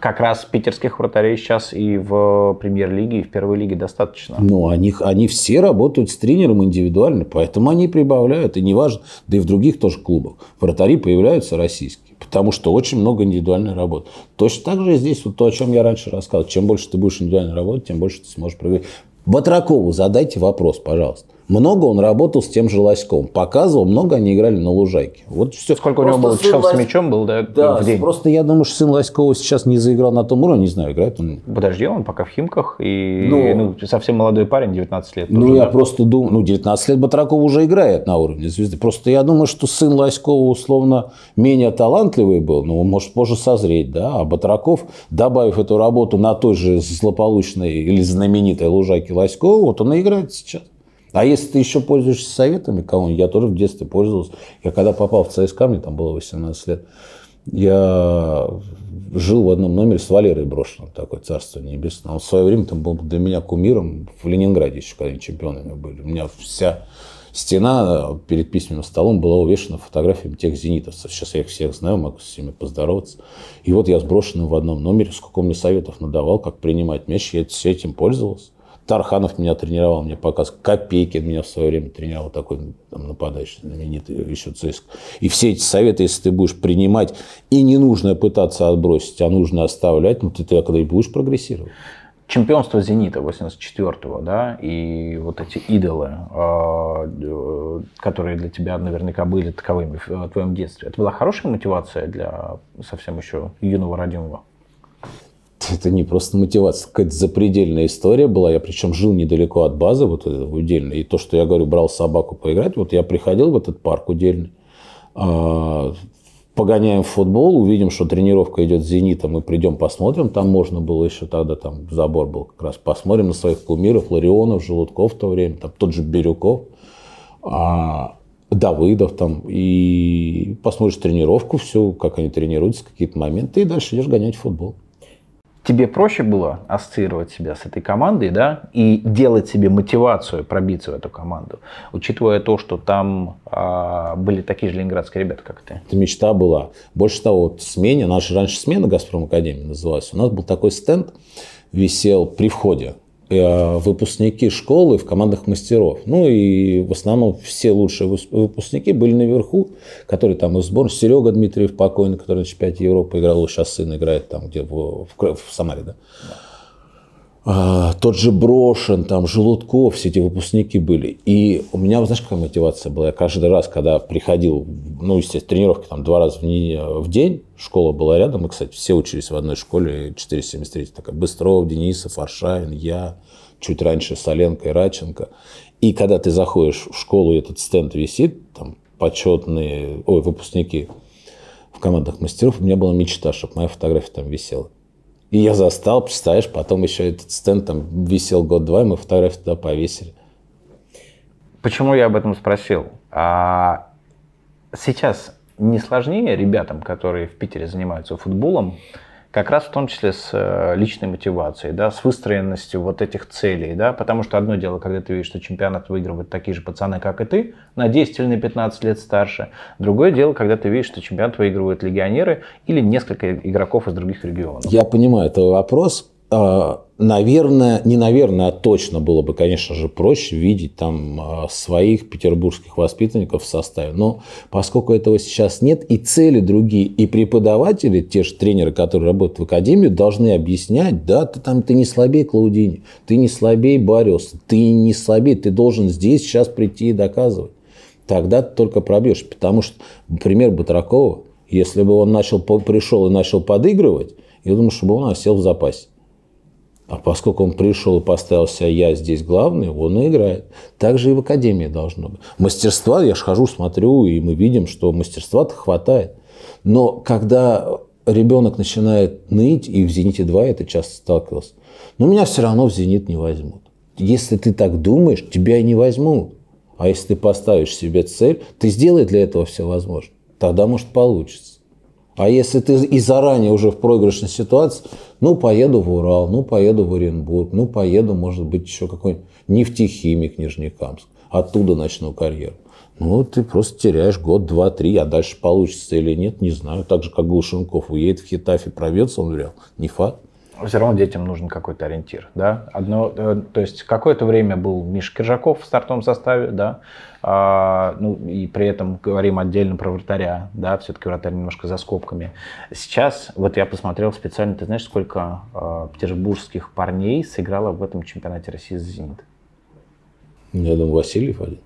S2: Как раз питерских вратарей сейчас и в премьер-лиге, и в первой лиге достаточно. Ну, они, они все работают с тренером индивидуально, поэтому они прибавляют. И неважно, да и в других тоже клубах. Вратари появляются российские, потому что очень много индивидуальной работы. Точно так же здесь вот то, о чем я раньше рассказывал. Чем больше ты будешь индивидуально работать, тем больше ты сможешь проверить. Батракову задайте вопрос, пожалуйста. Много он работал с тем же Лоськом. Показывал, много они играли на лужайке. Вот все. Сколько просто у него было часов Лось... с
S1: мячом был, да? Да, в день.
S2: просто я думаю, что сын Лоськова сейчас не заиграл на том уровне, не знаю, играет он.
S1: Подожди, он пока в Химках, и ну, ну, совсем молодой парень, 19 лет. Ну, тоже, я да?
S2: просто думаю, ну, 19 лет Батраков уже играет на уровне звезды. Просто я думаю, что сын Лоськова условно менее талантливый был, но он может позже созреть, да, а Батраков, добавив эту работу на той же злополучной или знаменитой лужайке Лоськова, вот он и играет сейчас. А если ты еще пользуешься советами кого-нибудь, я тоже в детстве пользовался. Я когда попал в ЦСКА, мне там было 18 лет, я жил в одном номере с Валерой Брошиным, такое царство небесное. Он в свое время там был для меня кумиром в Ленинграде еще, когда они чемпионами были. У меня вся стена перед письменным столом была увешана фотографиями тех зенитовцев. Сейчас я их всех знаю, могу с ними поздороваться. И вот я с сброшенным в одном номере, сколько он мне советов надавал, как принимать мяч, я этим пользовался. Тарханов меня тренировал, мне показ. Копейкин меня в свое время тренировал, такой там, нападающий знаменитый, еще ЦСК. И все эти советы, если ты будешь принимать, и не нужно пытаться отбросить, а нужно оставлять, ну ты тогда и будешь прогрессировать. Чемпионство «Зенита» 84-го, да, и вот эти идолы,
S1: а, э, которые для тебя наверняка были таковыми э, в твоем детстве, это была хорошая мотивация для совсем еще юного родимого?
S2: это не просто мотивация, какая-то запредельная история была. Я причем жил недалеко от базы, вот удельно. И то, что я говорю, брал собаку поиграть, вот я приходил в этот парк удельный, а, погоняем в футбол, увидим, что тренировка идет с «Зенитом», мы придем, посмотрим. Там можно было еще тогда, там забор был как раз. Посмотрим на своих кумиров, Ларионов, Желудков в то время, там тот же Бирюков. А, Давыдов там, и посмотришь тренировку, все, как они тренируются, какие-то моменты, и дальше идешь гонять в футбол тебе проще было
S1: ассоциировать себя с этой командой, да, и делать себе мотивацию пробиться в эту команду,
S2: учитывая то, что там а, были такие же ленинградские ребята, как ты? Это мечта была. Больше того, вот смене, наша раньше смена «Газпром Академии» называлась, у нас был такой стенд, висел при входе Э, выпускники школы в командах мастеров. Ну и в основном все лучшие выпускники были наверху, которые там из сбор Серега Дмитриев покойный, который на чемпионате Европы играл, сейчас сын играет там где в, в, в Самаре, да. да а, тот же Брошен, там, Желудков, все эти выпускники были. И у меня, знаешь, какая мотивация была? Я каждый раз, когда приходил, ну, естественно, тренировки там два раза в, день, школа была рядом, мы, кстати, все учились в одной школе, 473, такая Быстров, Денисов, Аршавин, я, чуть раньше Соленко и Раченко. И когда ты заходишь в школу, и этот стенд висит, там, почетные, ой, выпускники в командах мастеров, у меня была мечта, чтобы моя фотография там висела. И я застал, представляешь, потом еще этот стенд там висел год-два, и мы фотографии туда повесили. Почему я об этом спросил? А сейчас не сложнее
S1: ребятам, которые в Питере занимаются футболом, как раз в том числе с э, личной мотивацией, да, с выстроенностью вот этих целей, да, потому что одно дело, когда ты видишь, что чемпионат выигрывают такие же пацаны, как и ты, на 10 или на 15 лет старше, другое дело, когда ты видишь, что чемпионат выигрывают легионеры или несколько игроков из других регионов.
S2: Я понимаю, это вопрос, а, наверное, не наверное, а точно было бы, конечно же, проще видеть там а, своих петербургских воспитанников в составе. Но поскольку этого сейчас нет, и цели другие, и преподаватели, те же тренеры, которые работают в академии, должны объяснять, да, ты там, ты не слабее Клаудини, ты не слабее Бариуса, ты не слабее, ты должен здесь сейчас прийти и доказывать. Тогда ты только пробьешь. Потому что, например, Батракова, если бы он начал, пришел и начал подыгрывать, я думаю, чтобы он сел в запасе. А поскольку он пришел и поставил себя «я здесь главный», он и играет. Так же и в академии должно быть. Мастерства, я же хожу, смотрю, и мы видим, что мастерства-то хватает. Но когда ребенок начинает ныть, и в «Зените-2» это часто сталкивался, но «Ну, меня все равно в «Зенит» не возьмут. Если ты так думаешь, тебя и не возьмут. А если ты поставишь себе цель, ты сделай для этого все возможное. Тогда, может, получится. А если ты и заранее уже в проигрышной ситуации, ну, поеду в Урал, ну, поеду в Оренбург, ну, поеду, может быть, еще какой-нибудь нефтехимик Нижнекамск. Оттуда начну карьеру. Ну, ты просто теряешь год, два, три, а дальше получится или нет, не знаю. Так же, как Глушенков уедет в Хитафе, пробьется он в Реал, не факт все равно детям нужен какой-то ориентир, да.
S1: Одно, э, то есть какое-то время был Миша Киржаков в стартовом составе, да, а, ну и при этом говорим отдельно про вратаря, да, все-таки вратарь немножко за скобками. Сейчас вот я посмотрел специально, ты знаешь, сколько а, петербургских парней сыграло в этом чемпионате России за «Зенит»?
S2: Я думаю, Васильев один.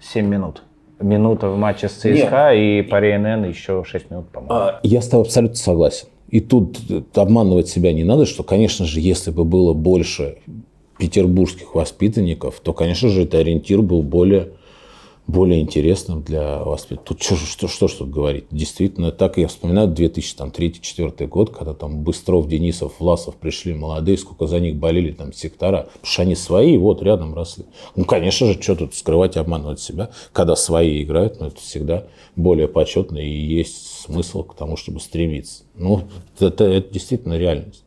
S1: Семь минут минута в матче с ЦСКА Нет. и по РНН еще шесть минут,
S2: по-моему. А, я с тобой абсолютно согласен. И тут обманывать себя не надо, что, конечно же, если бы было больше петербургских воспитанников, то, конечно же, это ориентир был более, более интересным для воспитанников. Тут что, что, что, что говорить? Действительно, так я вспоминаю 2003-2004 год, когда там Быстров, Денисов, Власов пришли молодые, сколько за них болели там сектора, потому что они свои, вот, рядом росли. Ну, конечно же, что тут скрывать и обманывать себя, когда свои играют, но это всегда более почетно и есть смысл к тому, чтобы стремиться. Ну, это, это действительно реальность.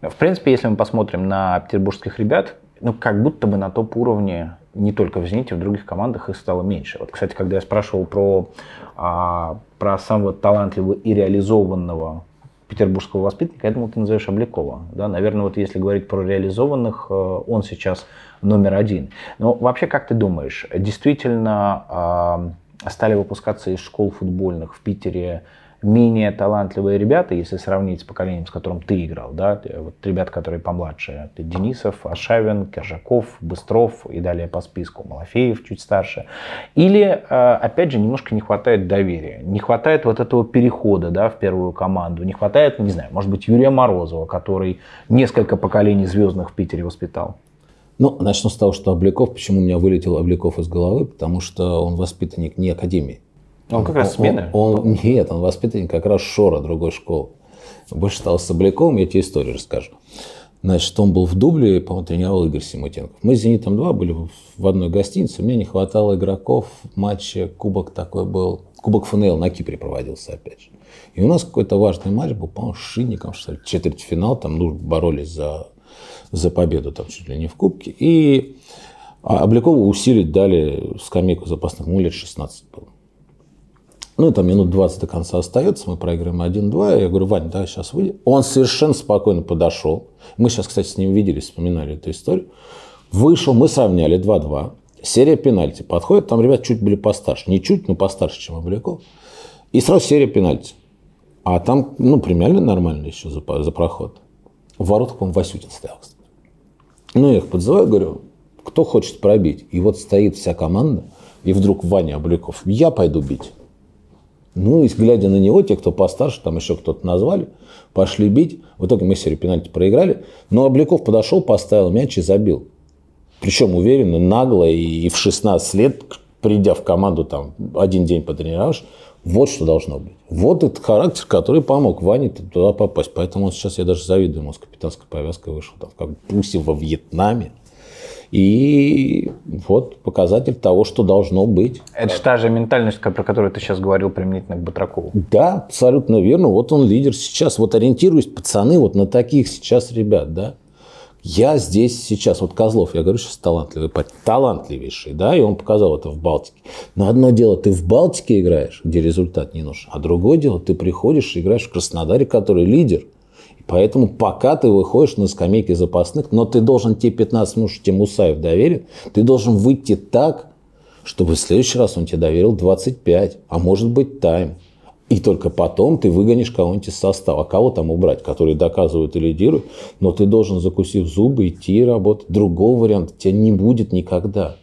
S2: В принципе, если
S1: мы посмотрим на петербургских ребят, ну, как будто бы на топ-уровне не только в «Зените», в других командах их стало меньше. Вот, кстати, когда я спрашивал про, а, про самого талантливого и реализованного петербургского воспитанника, я думал, ты назовешь Обликова. Да? Наверное, вот если говорить про реализованных, э, он сейчас номер один. Но вообще, как ты думаешь, действительно а, а стали выпускаться из школ футбольных в Питере менее талантливые ребята, если сравнить с поколением, с которым ты играл, да, вот ребят, которые помладше, ты Денисов, Ашавин, Кержаков, Быстров и далее по списку, Малафеев чуть старше, или, а, опять же, немножко не хватает доверия, не хватает вот этого перехода, да, в первую команду, не хватает, ну, не знаю, может быть, Юрия Морозова, который несколько
S2: поколений звездных в Питере воспитал. Ну, начну с того, что Обликов, почему у меня вылетел Обликов из головы, потому что он воспитанник не академии. Он как он, раз смена? Он, он, нет, он воспитанник как раз Шора, другой школы. Больше стал с Обликовым, я тебе историю расскажу. Значит, он был в дубле, по-моему, тренировал Игорь Симутенков. Мы с «Зенитом-2» были в одной гостинице, мне не хватало игроков в матче, кубок такой был, кубок ФНЛ на Кипре проводился опять же. И у нас какой-то важный матч был, по-моему, с Шинником, что ли, четвертьфинал, там ну, боролись за за победу там чуть ли не в Кубке. И а, Обликову усилить дали скамейку запасных, ну, лет 16 было. Ну, и там минут 20 до конца остается, мы проиграем 1-2. Я говорю, Вань, да, сейчас выйдем. Он совершенно спокойно подошел. Мы сейчас, кстати, с ним виделись, вспоминали эту историю. Вышел, мы сравняли 2-2. Серия пенальти. Подходит, там ребят чуть были постарше. Не чуть, но постарше, чем Обляков. И сразу серия пенальти. А там, ну, премиально нормально еще за, за проход. В воротах, по-моему, Васютин стоял, кстати. Ну, я их подзываю, говорю, кто хочет пробить? И вот стоит вся команда, и вдруг Ваня Обликов, я пойду бить. Ну, и глядя на него, те, кто постарше, там еще кто-то назвали, пошли бить. В итоге мы серию пенальти проиграли. Но Обликов подошел, поставил мяч и забил. Причем уверенно, нагло и в 16 лет, придя в команду, там, один день потренировавшись, вот что должно быть. Вот этот характер, который помог Ване туда попасть. Поэтому он сейчас, я даже завидую ему, с капитанской повязкой вышел, там, как Пуси во Вьетнаме. И вот показатель того, что должно быть. Это же та же ментальность, про которую ты сейчас говорил применительно к Батракову. Да, абсолютно верно. Вот он лидер сейчас. Вот ориентируясь, пацаны, вот на таких сейчас ребят, да. Я здесь сейчас, вот Козлов, я говорю, сейчас талантливый парень, талантливейший, да, и он показал это в Балтике. Но одно дело, ты в Балтике играешь, где результат не нужен, а другое дело, ты приходишь и играешь в Краснодаре, который лидер. И поэтому пока ты выходишь на скамейке запасных, но ты должен те 15 минут, что тебе Мусаев доверит, ты должен выйти так, чтобы в следующий раз он тебе доверил 25, а может быть тайм. И только потом ты выгонишь кого-нибудь из состава. А кого там убрать, которые доказывают и лидируют? Но ты должен, закусив зубы, идти работать. Другого варианта тебя не будет никогда.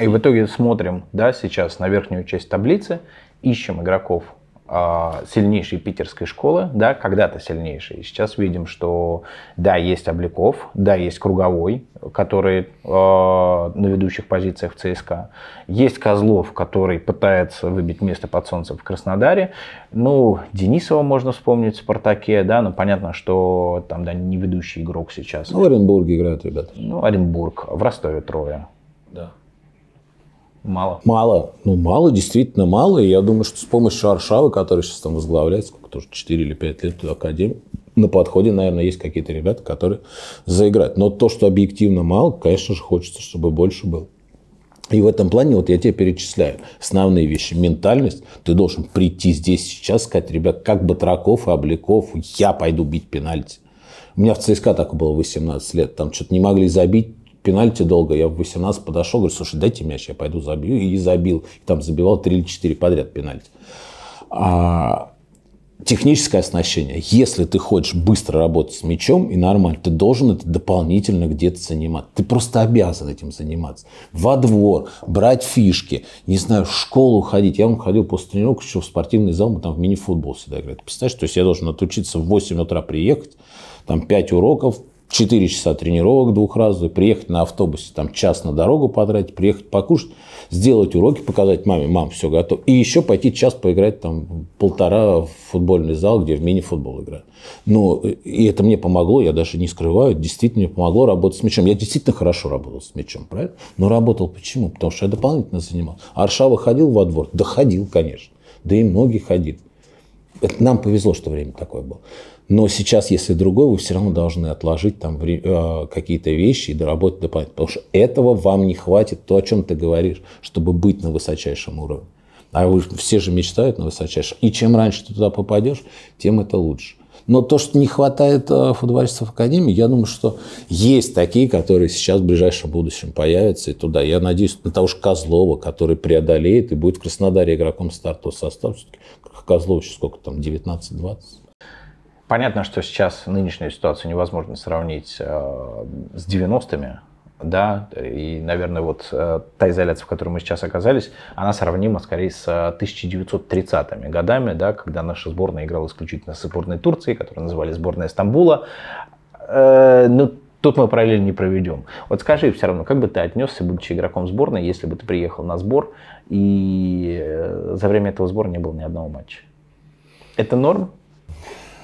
S1: И в итоге смотрим да, сейчас на верхнюю часть таблицы, ищем игроков а, сильнейшей питерской школы, да, когда-то сильнейшей. Сейчас видим, что да, есть Обликов, да, есть Круговой, который э, на ведущих позициях в ЦСКА, есть Козлов, который пытается выбить место под солнцем в Краснодаре, ну, Денисова можно вспомнить в «Спартаке», да, но понятно, что там, да, не ведущий игрок сейчас.
S2: Ну, в Оренбурге играют ребята. Ну, Оренбург, в Ростове трое. Да. Мало. Мало. Ну, мало, действительно мало. И я думаю, что с помощью Аршавы, который сейчас там возглавляет, сколько тоже, 4 или 5 лет Академии, на подходе, наверное, есть какие-то ребята, которые заиграют. Но то, что объективно мало, конечно же, хочется, чтобы больше было. И в этом плане вот я тебе перечисляю основные вещи. Ментальность. Ты должен прийти здесь сейчас, сказать, ребят, как Батраков и Обликов, я пойду бить пенальти. У меня в ЦСКА так было 18 лет. Там что-то не могли забить, пенальти долго, я в 18 подошел, говорю, слушай, дайте мяч, я пойду забью, и забил. И там забивал 3 или 4 подряд пенальти. А, техническое оснащение. Если ты хочешь быстро работать с мячом и нормально, ты должен это дополнительно где-то заниматься. Ты просто обязан этим заниматься. Во двор, брать фишки, не знаю, в школу ходить. Я вам ходил после тренировки еще в спортивный зал, мы там в мини-футбол всегда играли. представляешь, то есть я должен отучиться в 8 утра приехать, там 5 уроков, 4 часа тренировок двухразовых, приехать на автобусе, там час на дорогу потратить, приехать покушать, сделать уроки, показать маме, мам, все готово. И еще пойти час поиграть там полтора в футбольный зал, где в мини-футбол играют. Ну, и это мне помогло, я даже не скрываю, действительно мне помогло работать с мячом. Я действительно хорошо работал с мячом, правильно? Но работал почему? Потому что я дополнительно занимался. Аршава ходил во двор? Да ходил, конечно. Да и многие ходили. Это нам повезло, что время такое было. Но сейчас, если другой, вы все равно должны отложить там э, какие-то вещи и доработать дополнительно. Потому что этого вам не хватит, то, о чем ты говоришь, чтобы быть на высочайшем уровне. А вы, все же мечтают на высочайшем. И чем раньше ты туда попадешь, тем это лучше. Но то, что не хватает э, футболистов Академии, я думаю, что есть такие, которые сейчас в ближайшем будущем появятся и туда. Я надеюсь на того же Козлова, который преодолеет и будет в Краснодаре игроком стартового состава. Козлова сейчас сколько там, 19-20?
S1: Понятно, что сейчас нынешнюю ситуацию невозможно сравнить э, с 90-ми, да, и, наверное, вот э, та изоляция, в которой мы сейчас оказались, она сравнима скорее с 1930-ми э, годами, да, когда наша сборная играла исключительно с сборной Турции, которую называли сборная Стамбула. Э, ну, Тут мы параллель не проведем. Вот скажи все равно, как бы ты отнесся, будучи игроком сборной, если бы ты приехал на сбор, и э, за время этого сбора не было ни одного матча?
S2: Это норм?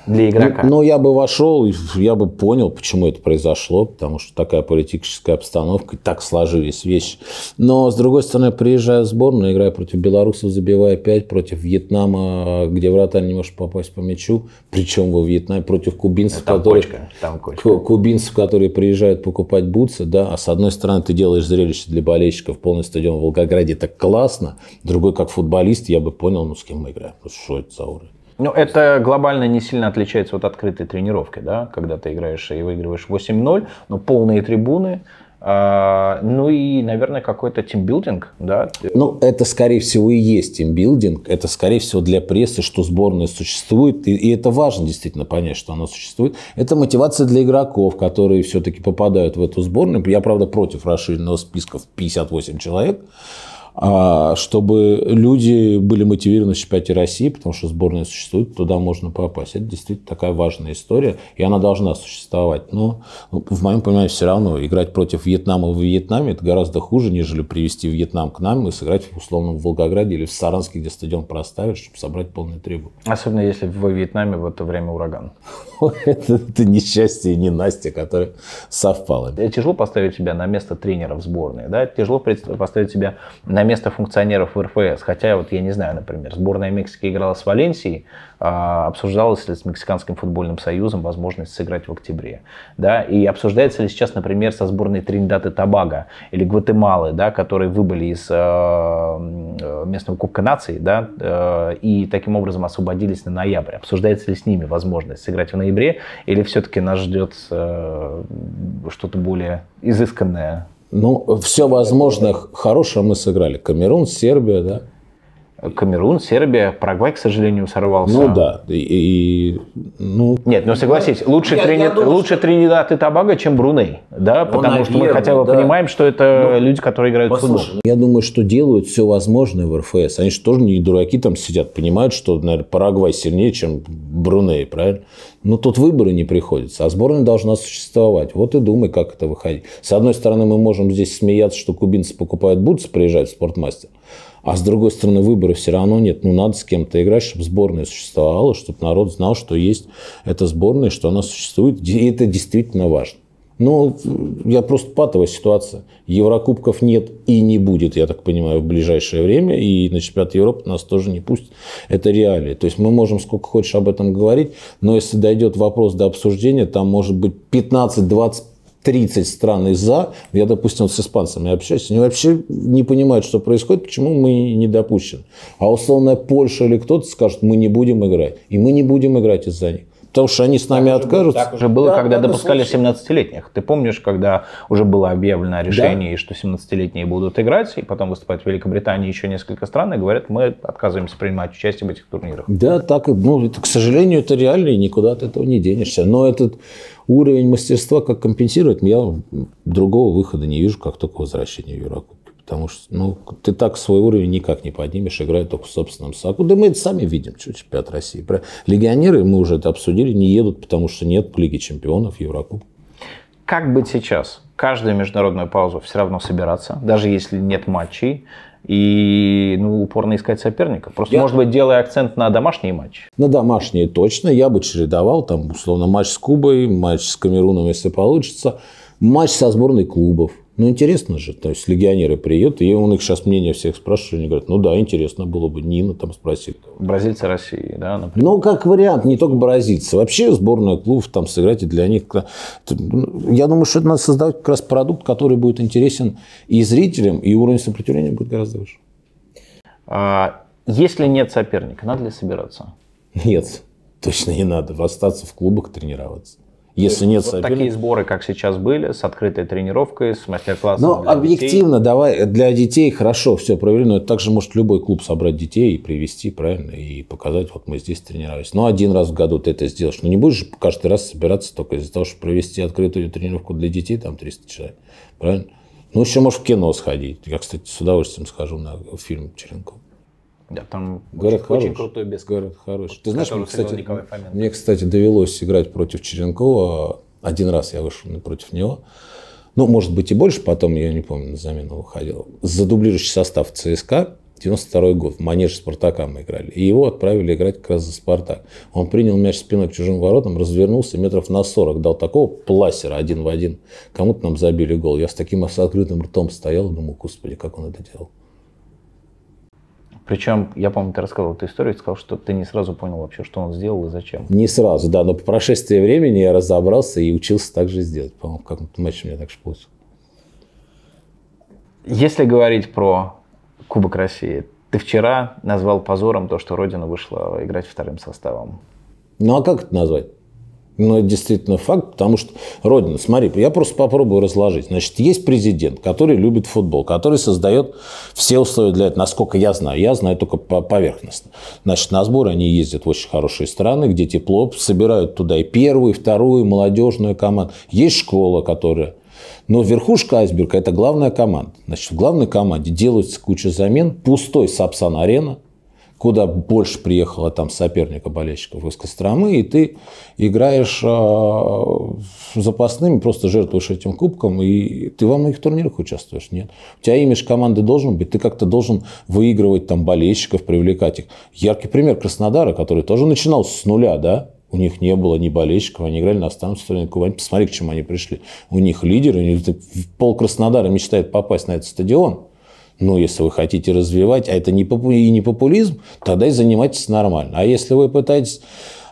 S2: для ну, игрока. Ну, ну, я бы вошел, я бы понял, почему это произошло, потому что такая политическая обстановка, так сложились вещи. Но, с другой стороны, приезжая в сборную, играя против белорусов, забивая 5, против Вьетнама, где вратарь не может попасть по мячу, причем во Вьетнаме, против кубинцев, ну, там которые, кочка, там кочка. кубинцев, которые приезжают покупать бутсы, да, а с одной стороны, ты делаешь зрелище для болельщиков, полный стадион в Волгограде, это классно, другой, как футболист, я бы понял, ну, с кем мы играем, ну, что это за уровень.
S1: Ну, это глобально не сильно отличается от открытой тренировки, да, когда ты играешь и выигрываешь 8-0, но полные трибуны, а, ну и, наверное, какой-то тимбилдинг,
S2: да? Ну, это, скорее всего, и есть тимбилдинг. Это, скорее всего, для прессы, что сборная существует. И, и это важно действительно понять, что она существует. Это мотивация для игроков, которые все-таки попадают в эту сборную. Я, правда, против расширенного списка в 58 человек. А, чтобы люди были мотивированы считать и России, потому что сборная существует, туда можно попасть. Это действительно такая важная история, и она должна существовать. Но ну, в моем понимании все равно играть против Вьетнама в Вьетнаме это гораздо хуже, нежели привести Вьетнам к нам и сыграть в условном Волгограде или в Саранске, где стадион проставишь, чтобы собрать полные требования. Особенно если в Вьетнаме в это время ураган. это, это несчастье не ненастье, которое
S1: совпало. Тяжело поставить себя на место тренеров сборной, да? Тяжело поставить себя на на место функционеров РФС. Хотя вот я не знаю, например, сборная Мексики играла с Валенсией, а, обсуждалась ли с Мексиканским футбольным союзом возможность сыграть в октябре. Да? И обсуждается ли сейчас, например, со сборной Триндаты Табага или Гватемалы, да, которые выбыли из э, местного Кубка наций да, э, и таким образом освободились на ноябрь. Обсуждается ли с ними возможность сыграть в ноябре или все-таки нас ждет э, а,
S2: что-то более изысканное ну, все возможное хорошее мы сыграли. Камерун, Сербия, да. Камерун, Сербия, Парагвай, к сожалению, сорвался. Ну да. И, и, ну... Нет, но ну согласись, лучше, тренер, трени... я думаю,
S1: лучше что... Тринидад и Тобаго, чем Бруней. Да? Ну, Потому наверное, что мы хотя бы да. понимаем, что это ну, люди, которые играют послушай, в футбол.
S2: Ну, я думаю, что делают все возможное в РФС. Они же тоже не дураки там сидят, понимают, что, наверное, Парагвай сильнее, чем Бруней, правильно? Но тут выборы не приходится, а сборная должна существовать. Вот и думай, как это выходить. С одной стороны, мы можем здесь смеяться, что кубинцы покупают бутсы, приезжают в спортмастер. А с другой стороны, выбора все равно нет. Ну, надо с кем-то играть, чтобы сборная существовала, чтобы народ знал, что есть эта сборная, что она существует. И это действительно важно. Но я просто патовая ситуация. Еврокубков нет и не будет, я так понимаю, в ближайшее время. И на чемпионат Европы нас тоже не пустят. Это реалии. То есть мы можем сколько хочешь об этом говорить, но если дойдет вопрос до обсуждения, там может быть 15, 20, 30 стран из за. Я, допустим, с испанцами общаюсь, они вообще не понимают, что происходит, почему мы не допущены. А условно Польша или кто-то скажет, мы не будем играть. И мы не будем играть из-за них. То что они с нами так откажутся. Так уже было, да, когда допускали случай. 17-летних.
S1: Ты помнишь, когда уже было объявлено решение, да. что 17-летние будут играть, и потом выступать в Великобритании еще несколько стран, и говорят, мы отказываемся принимать участие в этих турнирах.
S2: Да, так и, ну, это, к сожалению, это реально, и никуда от этого не денешься. Но этот уровень мастерства как компенсировать, я другого выхода не вижу, как только возвращение в Еврокуб. Потому что ну, ты так свой уровень никак не поднимешь, играя только в собственном соку. Да мы это сами видим, что чемпионат России. Про легионеры, мы уже это обсудили, не едут, потому что нет Лиги чемпионов, Еврокуб.
S1: Как быть сейчас? Каждую международную паузу все равно собираться, даже если нет матчей
S2: и ну, упорно искать соперника. Просто, я... может
S1: быть, делая акцент на домашние матчи.
S2: На домашние точно. Я бы чередовал, там, условно, матч с Кубой, матч с Камеруном, если получится. Матч со сборной клубов. Ну, интересно же, то есть легионеры приедут, и он их сейчас мнение всех спрашивает, они говорят, ну да, интересно было бы, Нина там спросили. Бразильцы России, да, например? Ну, как вариант, не только бразильцы. Вообще сборная клубов там сыграть, и для них... Ну, я думаю, что это надо создать как раз продукт, который будет интересен и зрителям, и уровень сопротивления будет гораздо
S1: выше. А, если нет соперника, надо ли собираться?
S2: Нет, точно не надо. Остаться в клубах, тренироваться. Если нет вот соперника. такие
S1: сборы, как сейчас были, с открытой тренировкой, с мастер-классом. Но ну, объективно,
S2: детей. давай для детей хорошо все провели, но это также может любой клуб собрать детей и привести, правильно, и показать, вот мы здесь тренировались. Но один раз в году ты это сделаешь. Но ну, не будешь каждый раз собираться только из-за того, чтобы провести открытую тренировку для детей, там 300 человек, правильно? Ну, еще можешь в кино сходить. Я, кстати, с удовольствием схожу на фильм Черенкова. Да. Там город очень, очень крутой без. Город хороший. Ты знаешь, мне кстати, мне, кстати, довелось играть против Черенкова. Один раз я вышел против него. Ну, может быть, и больше, потом, я не помню, на замену выходил. За дублирующий состав ЦСКА 92 год, в манеже Спартака мы играли. И его отправили играть как раз за Спартак. Он принял мяч спиной к чужим воротам, развернулся метров на 40, дал такого пластера один в один. Кому-то нам забили гол. Я с таким открытым ртом стоял, думал, господи, как он это делал. Причем, я помню, ты рассказывал эту историю, ты сказал, что ты не сразу понял вообще, что он
S1: сделал и зачем.
S2: Не сразу, да, но по прошествии времени я разобрался и учился так же сделать. По-моему, как то матче у меня так же
S1: Если говорить про Кубок России, ты вчера назвал позором то, что Родина вышла играть вторым составом.
S2: Ну а как это назвать? Но это действительно факт, потому что Родина, смотри, я просто попробую разложить. Значит, есть президент, который любит футбол, который создает все условия для этого, насколько я знаю. Я знаю только по поверхностно. Значит, на сборы они ездят в очень хорошие страны, где тепло, собирают туда и первую, и вторую, и молодежную команду. Есть школа, которая но верхушка айсберга – это главная команда. Значит, в главной команде делается куча замен, пустой Сапсан-арена – куда больше приехало там соперника болельщиков из Костромы, и ты играешь э, запасными, просто жертвуешь этим кубком, и ты во многих турнирах участвуешь, нет? У тебя имидж команды должен быть, ты как-то должен выигрывать там болельщиков, привлекать их. Яркий пример Краснодара, который тоже начинал с нуля, да? У них не было ни болельщиков, они играли на останку стороны Кубани. Посмотри, к чему они пришли. У них лидеры, пол Краснодара мечтает попасть на этот стадион. Но «Ну, если вы хотите развивать, а это не попу... и не популизм, тогда и занимайтесь нормально. А если вы пытаетесь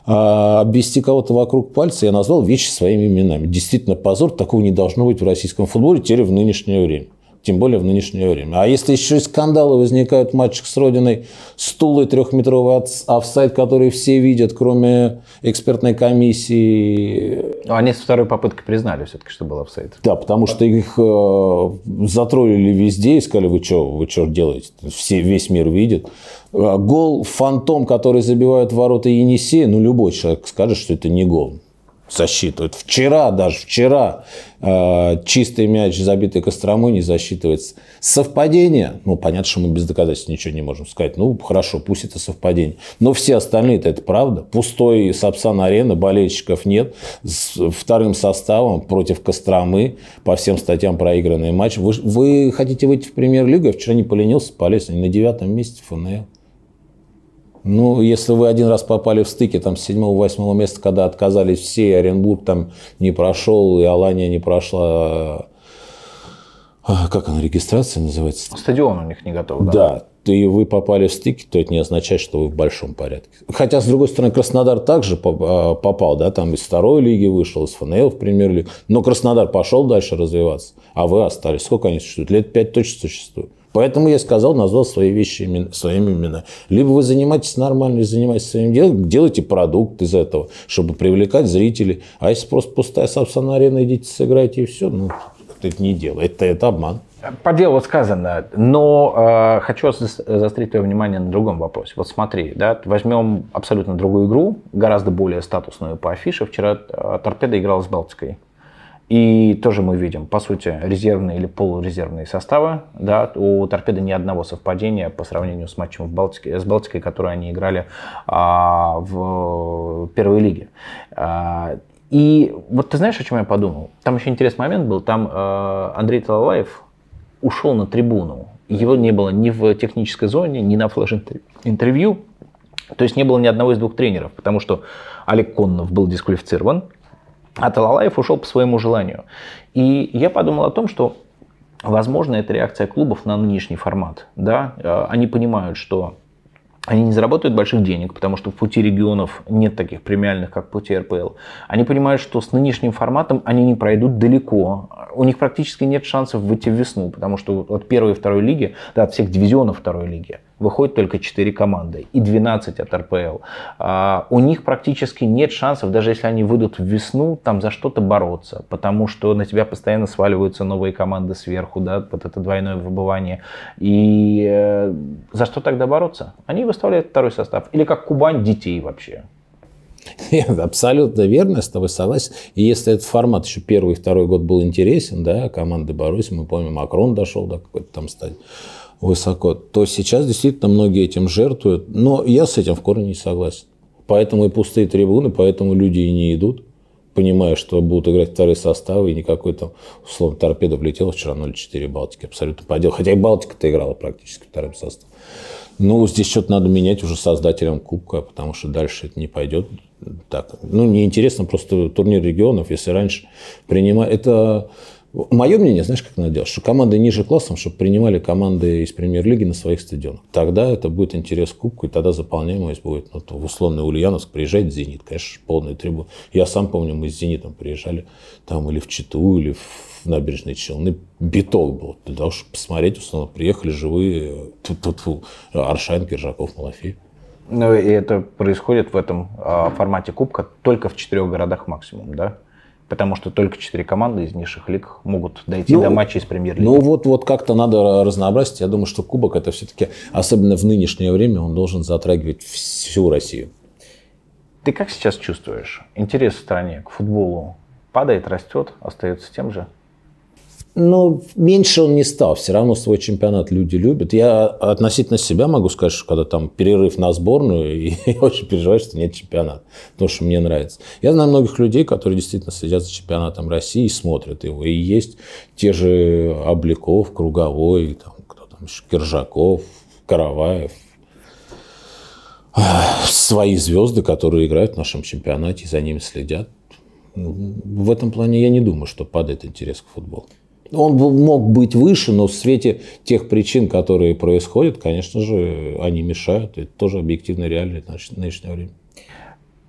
S2: а, обвести кого-то вокруг пальца, я назвал вещи своими именами. Действительно, позор, такого не должно быть в российском футболе, теперь в нынешнее время тем более в нынешнее время. А если еще и скандалы возникают, мальчик с родиной, стулы трехметровые офсайт, который все видят, кроме экспертной комиссии. Но ну, они с второй попытки признали все-таки, что был офсайт. Да, потому что их э, затроллили везде и сказали, вы что, вы что делаете? Все, весь мир видит. Э, гол фантом, который забивают ворота Енисея, ну любой человек скажет, что это не гол засчитывают. Вчера, даже вчера, э, чистый мяч, забитый Костромой не засчитывается. Совпадение, ну, понятно, что мы без доказательств ничего не можем сказать. Ну, хорошо, пусть это совпадение. Но все остальные-то это правда. Пустой Сапсан-арена, болельщиков нет. С вторым составом против Костромы по всем статьям проигранный матч. Вы, вы хотите выйти в премьер-лигу? Я вчера не поленился, полез. на девятом месте ФНЛ. Ну, если вы один раз попали в стыки, там, с 7-8 места, когда отказались все, и Оренбург там не прошел, и Алания не прошла, а, как она, регистрация называется? Стадион у них не готов, да? Да, и вы попали в стыки, то это не означает, что вы в большом порядке. Хотя, с другой стороны, Краснодар также а, попал, да, там из второй лиги вышел, из ФНЛ в премьер-лигу. Но Краснодар пошел дальше развиваться, а вы остались. Сколько они существуют? Лет пять точно существуют. Поэтому я сказал, назвал свои вещи своими именами. Либо вы занимаетесь нормально, занимаетесь своим делом, делайте продукт из этого, чтобы привлекать зрителей. А если просто пустая собственно арена, идите сыграйте и все, ну, это не дело, это, это обман. По
S1: делу сказано, но э, хочу заострить твое внимание на другом вопросе. Вот смотри, да, возьмем абсолютно другую игру, гораздо более статусную по афише. Вчера э, Торпеда играла с Балтикой. И тоже мы видим, по сути, резервные или полурезервные составы. Да, у торпеды ни одного совпадения по сравнению с матчем в Балтике, с Балтикой, который они играли а, в первой лиге. А, и вот ты знаешь, о чем я подумал? Там еще интересный момент был. Там э, Андрей Талалаев ушел на трибуну. Его не было ни в технической зоне, ни на флеш-интервью. То есть не было ни одного из двух тренеров, потому что Олег Коннов был дисквалифицирован, а Талалаев ушел по своему желанию. И я подумал о том, что, возможно, это реакция клубов на нынешний формат. Да? Э, они понимают, что они не заработают больших денег, потому что в пути регионов нет таких премиальных, как в пути РПЛ. Они понимают, что с нынешним форматом они не пройдут далеко. У них практически нет шансов выйти в весну, потому что от первой и второй лиги, да, от всех дивизионов второй лиги, выходит только 4 команды и 12 от РПЛ. А, у них практически нет шансов, даже если они выйдут в весну, там за что-то бороться, потому что на тебя постоянно сваливаются новые команды сверху, да, вот это двойное выбывание. И э, за что тогда бороться? Они выставляют второй состав. Или как Кубань детей вообще.
S2: Нет, абсолютно верно, с тобой согласен. И если этот формат еще первый и второй год был интересен, да, команды боролись, мы помним, Макрон дошел до какой-то там стадии высоко, то сейчас действительно многие этим жертвуют. Но я с этим в корне не согласен. Поэтому и пустые трибуны, поэтому люди и не идут, понимая, что будут играть вторые составы, и никакой там, условно, торпеда влетела вчера 0-4 Балтики, абсолютно по делу. Хотя и Балтика-то играла практически вторым составом. Ну, здесь что-то надо менять уже создателям Кубка, потому что дальше это не пойдет. Так, ну, неинтересно просто турнир регионов, если раньше принимать... Это Мое мнение, знаешь, как надо делать? Что команды ниже классом, чтобы принимали команды из премьер-лиги на своих стадионах. Тогда это будет интерес к кубку, и тогда заполняемость будет. Ну, то в условный Ульяновск приезжает «Зенит», конечно, полный трибун. Я сам помню, мы с «Зенитом» приезжали там или в Читу, или в набережные Челны. Биток был. Для того, посмотреть, условно, приехали живые тут -ту -ту. Аршайн, Киржаков, Малафей. Ну и это происходит в этом а,
S1: формате кубка только в четырех городах максимум, да? Потому что только четыре команды из низших
S2: лиг могут дойти ну, до матча из премьер-лиги. Ну вот, вот как-то надо разнообразить. Я думаю, что кубок это все-таки, особенно в нынешнее время, он должен затрагивать всю Россию. Ты как сейчас чувствуешь? Интерес в стране к футболу падает, растет, остается тем же? Ну, меньше он не стал. Все равно свой чемпионат люди любят. Я относительно себя могу сказать, что когда там перерыв на сборную, и я очень переживаю, что нет чемпионата. Потому что мне нравится. Я знаю многих людей, которые действительно следят за чемпионатом России и смотрят его. И есть те же Обликов, Круговой, там, кто там, еще, Киржаков, Караваев, свои звезды, которые играют в нашем чемпионате, и за ними следят. Ну, в этом плане я не думаю, что падает интерес к футболу. Он мог быть выше, но в свете тех причин, которые происходят, конечно же, они мешают. Это тоже объективно реальность нынешнего времени.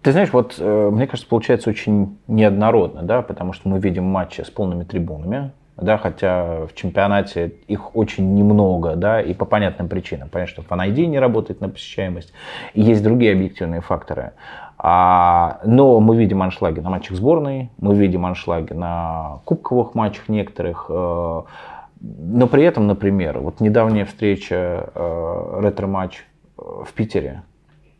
S1: Ты знаешь, вот э, мне кажется, получается очень неоднородно, да, потому что мы видим матчи с полными трибунами, да, хотя в чемпионате их очень немного, да, и по понятным причинам. Понятно, что фан не работает на посещаемость, и есть другие объективные факторы. А, но мы видим аншлаги на матчах сборной, мы видим аншлаги на кубковых матчах некоторых. Э, но при этом, например, вот недавняя встреча э, ретро-матч э, в Питере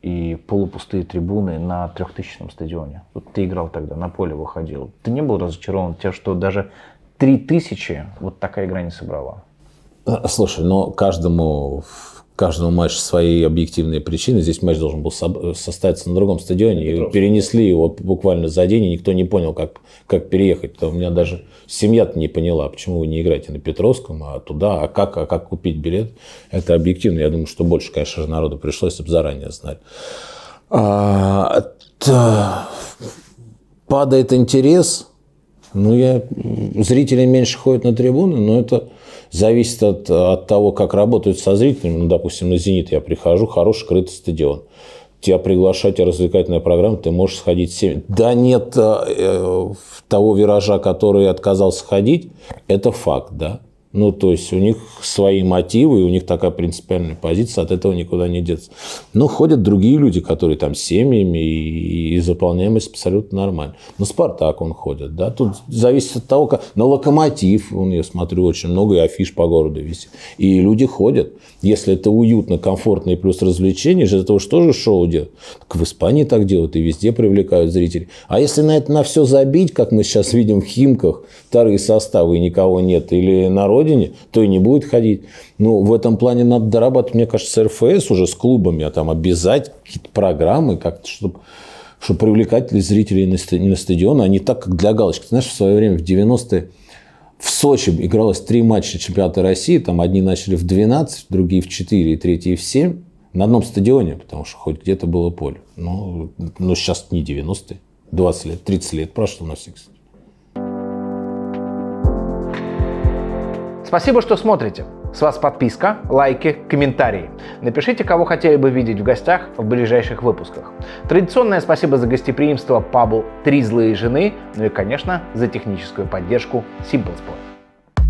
S1: и полупустые трибуны на трехтысячном стадионе. Вот ты играл тогда, на поле выходил. Ты не был разочарован тем, что даже
S2: 3000 вот такая игра не собрала? Э, слушай, но ну, каждому каждому матчу свои объективные причины. Здесь матч должен был э, состояться на другом стадионе. И перенесли его буквально за день, и никто не понял, как, как переехать. Там у меня даже семья-то не поняла, почему вы не играете на Петровском, а туда, а как, а как купить билет. Это объективно. Я думаю, что больше, конечно же, народу пришлось, бы заранее знать. А, та, падает интерес. Ну, я, зрители меньше ходят на трибуны, но это зависит от, от того, как работают со зрителями. Ну, допустим, на «Зенит» я прихожу, хороший крытый стадион. Тебя приглашать развлекательная программа, ты можешь сходить 7. Да нет э, э того виража, который отказался ходить, это факт, да. Ну, то есть у них свои мотивы, и у них такая принципиальная позиция, от этого никуда не деться. Но ходят другие люди, которые там с семьями, и, и заполняемость абсолютно нормально. На «Спартак» он ходит, да, тут зависит от того, как... На «Локомотив», он, я смотрю, очень много, и афиш по городу висит. И люди ходят. Если это уютно, комфортно и плюс развлечение, же того что же шоу делают? Так в Испании так делают, и везде привлекают зрителей. А если на это на все забить, как мы сейчас видим в Химках, вторые составы, и никого нет, или народ родине, то и не будет ходить. Ну, в этом плане надо дорабатывать, мне кажется, РФС уже с клубами, а там обязать какие-то программы, как-то, чтобы чтобы привлекать зрителей не на стадион, а не так, как для галочки. Ты знаешь, в свое время, в 90-е, в Сочи игралось три матча чемпионата России. Там одни начали в 12, другие в 4, и третьи в 7. На одном стадионе, потому что хоть где-то было поле. Но ну, ну сейчас не 90-е. 20 лет, 30 лет прошло на всякий
S1: Спасибо, что смотрите. С вас подписка, лайки, комментарии. Напишите, кого хотели бы видеть в гостях в ближайших выпусках. Традиционное спасибо за гостеприимство пабу «Три злые жены», ну и, конечно, за техническую поддержку Simple Sport.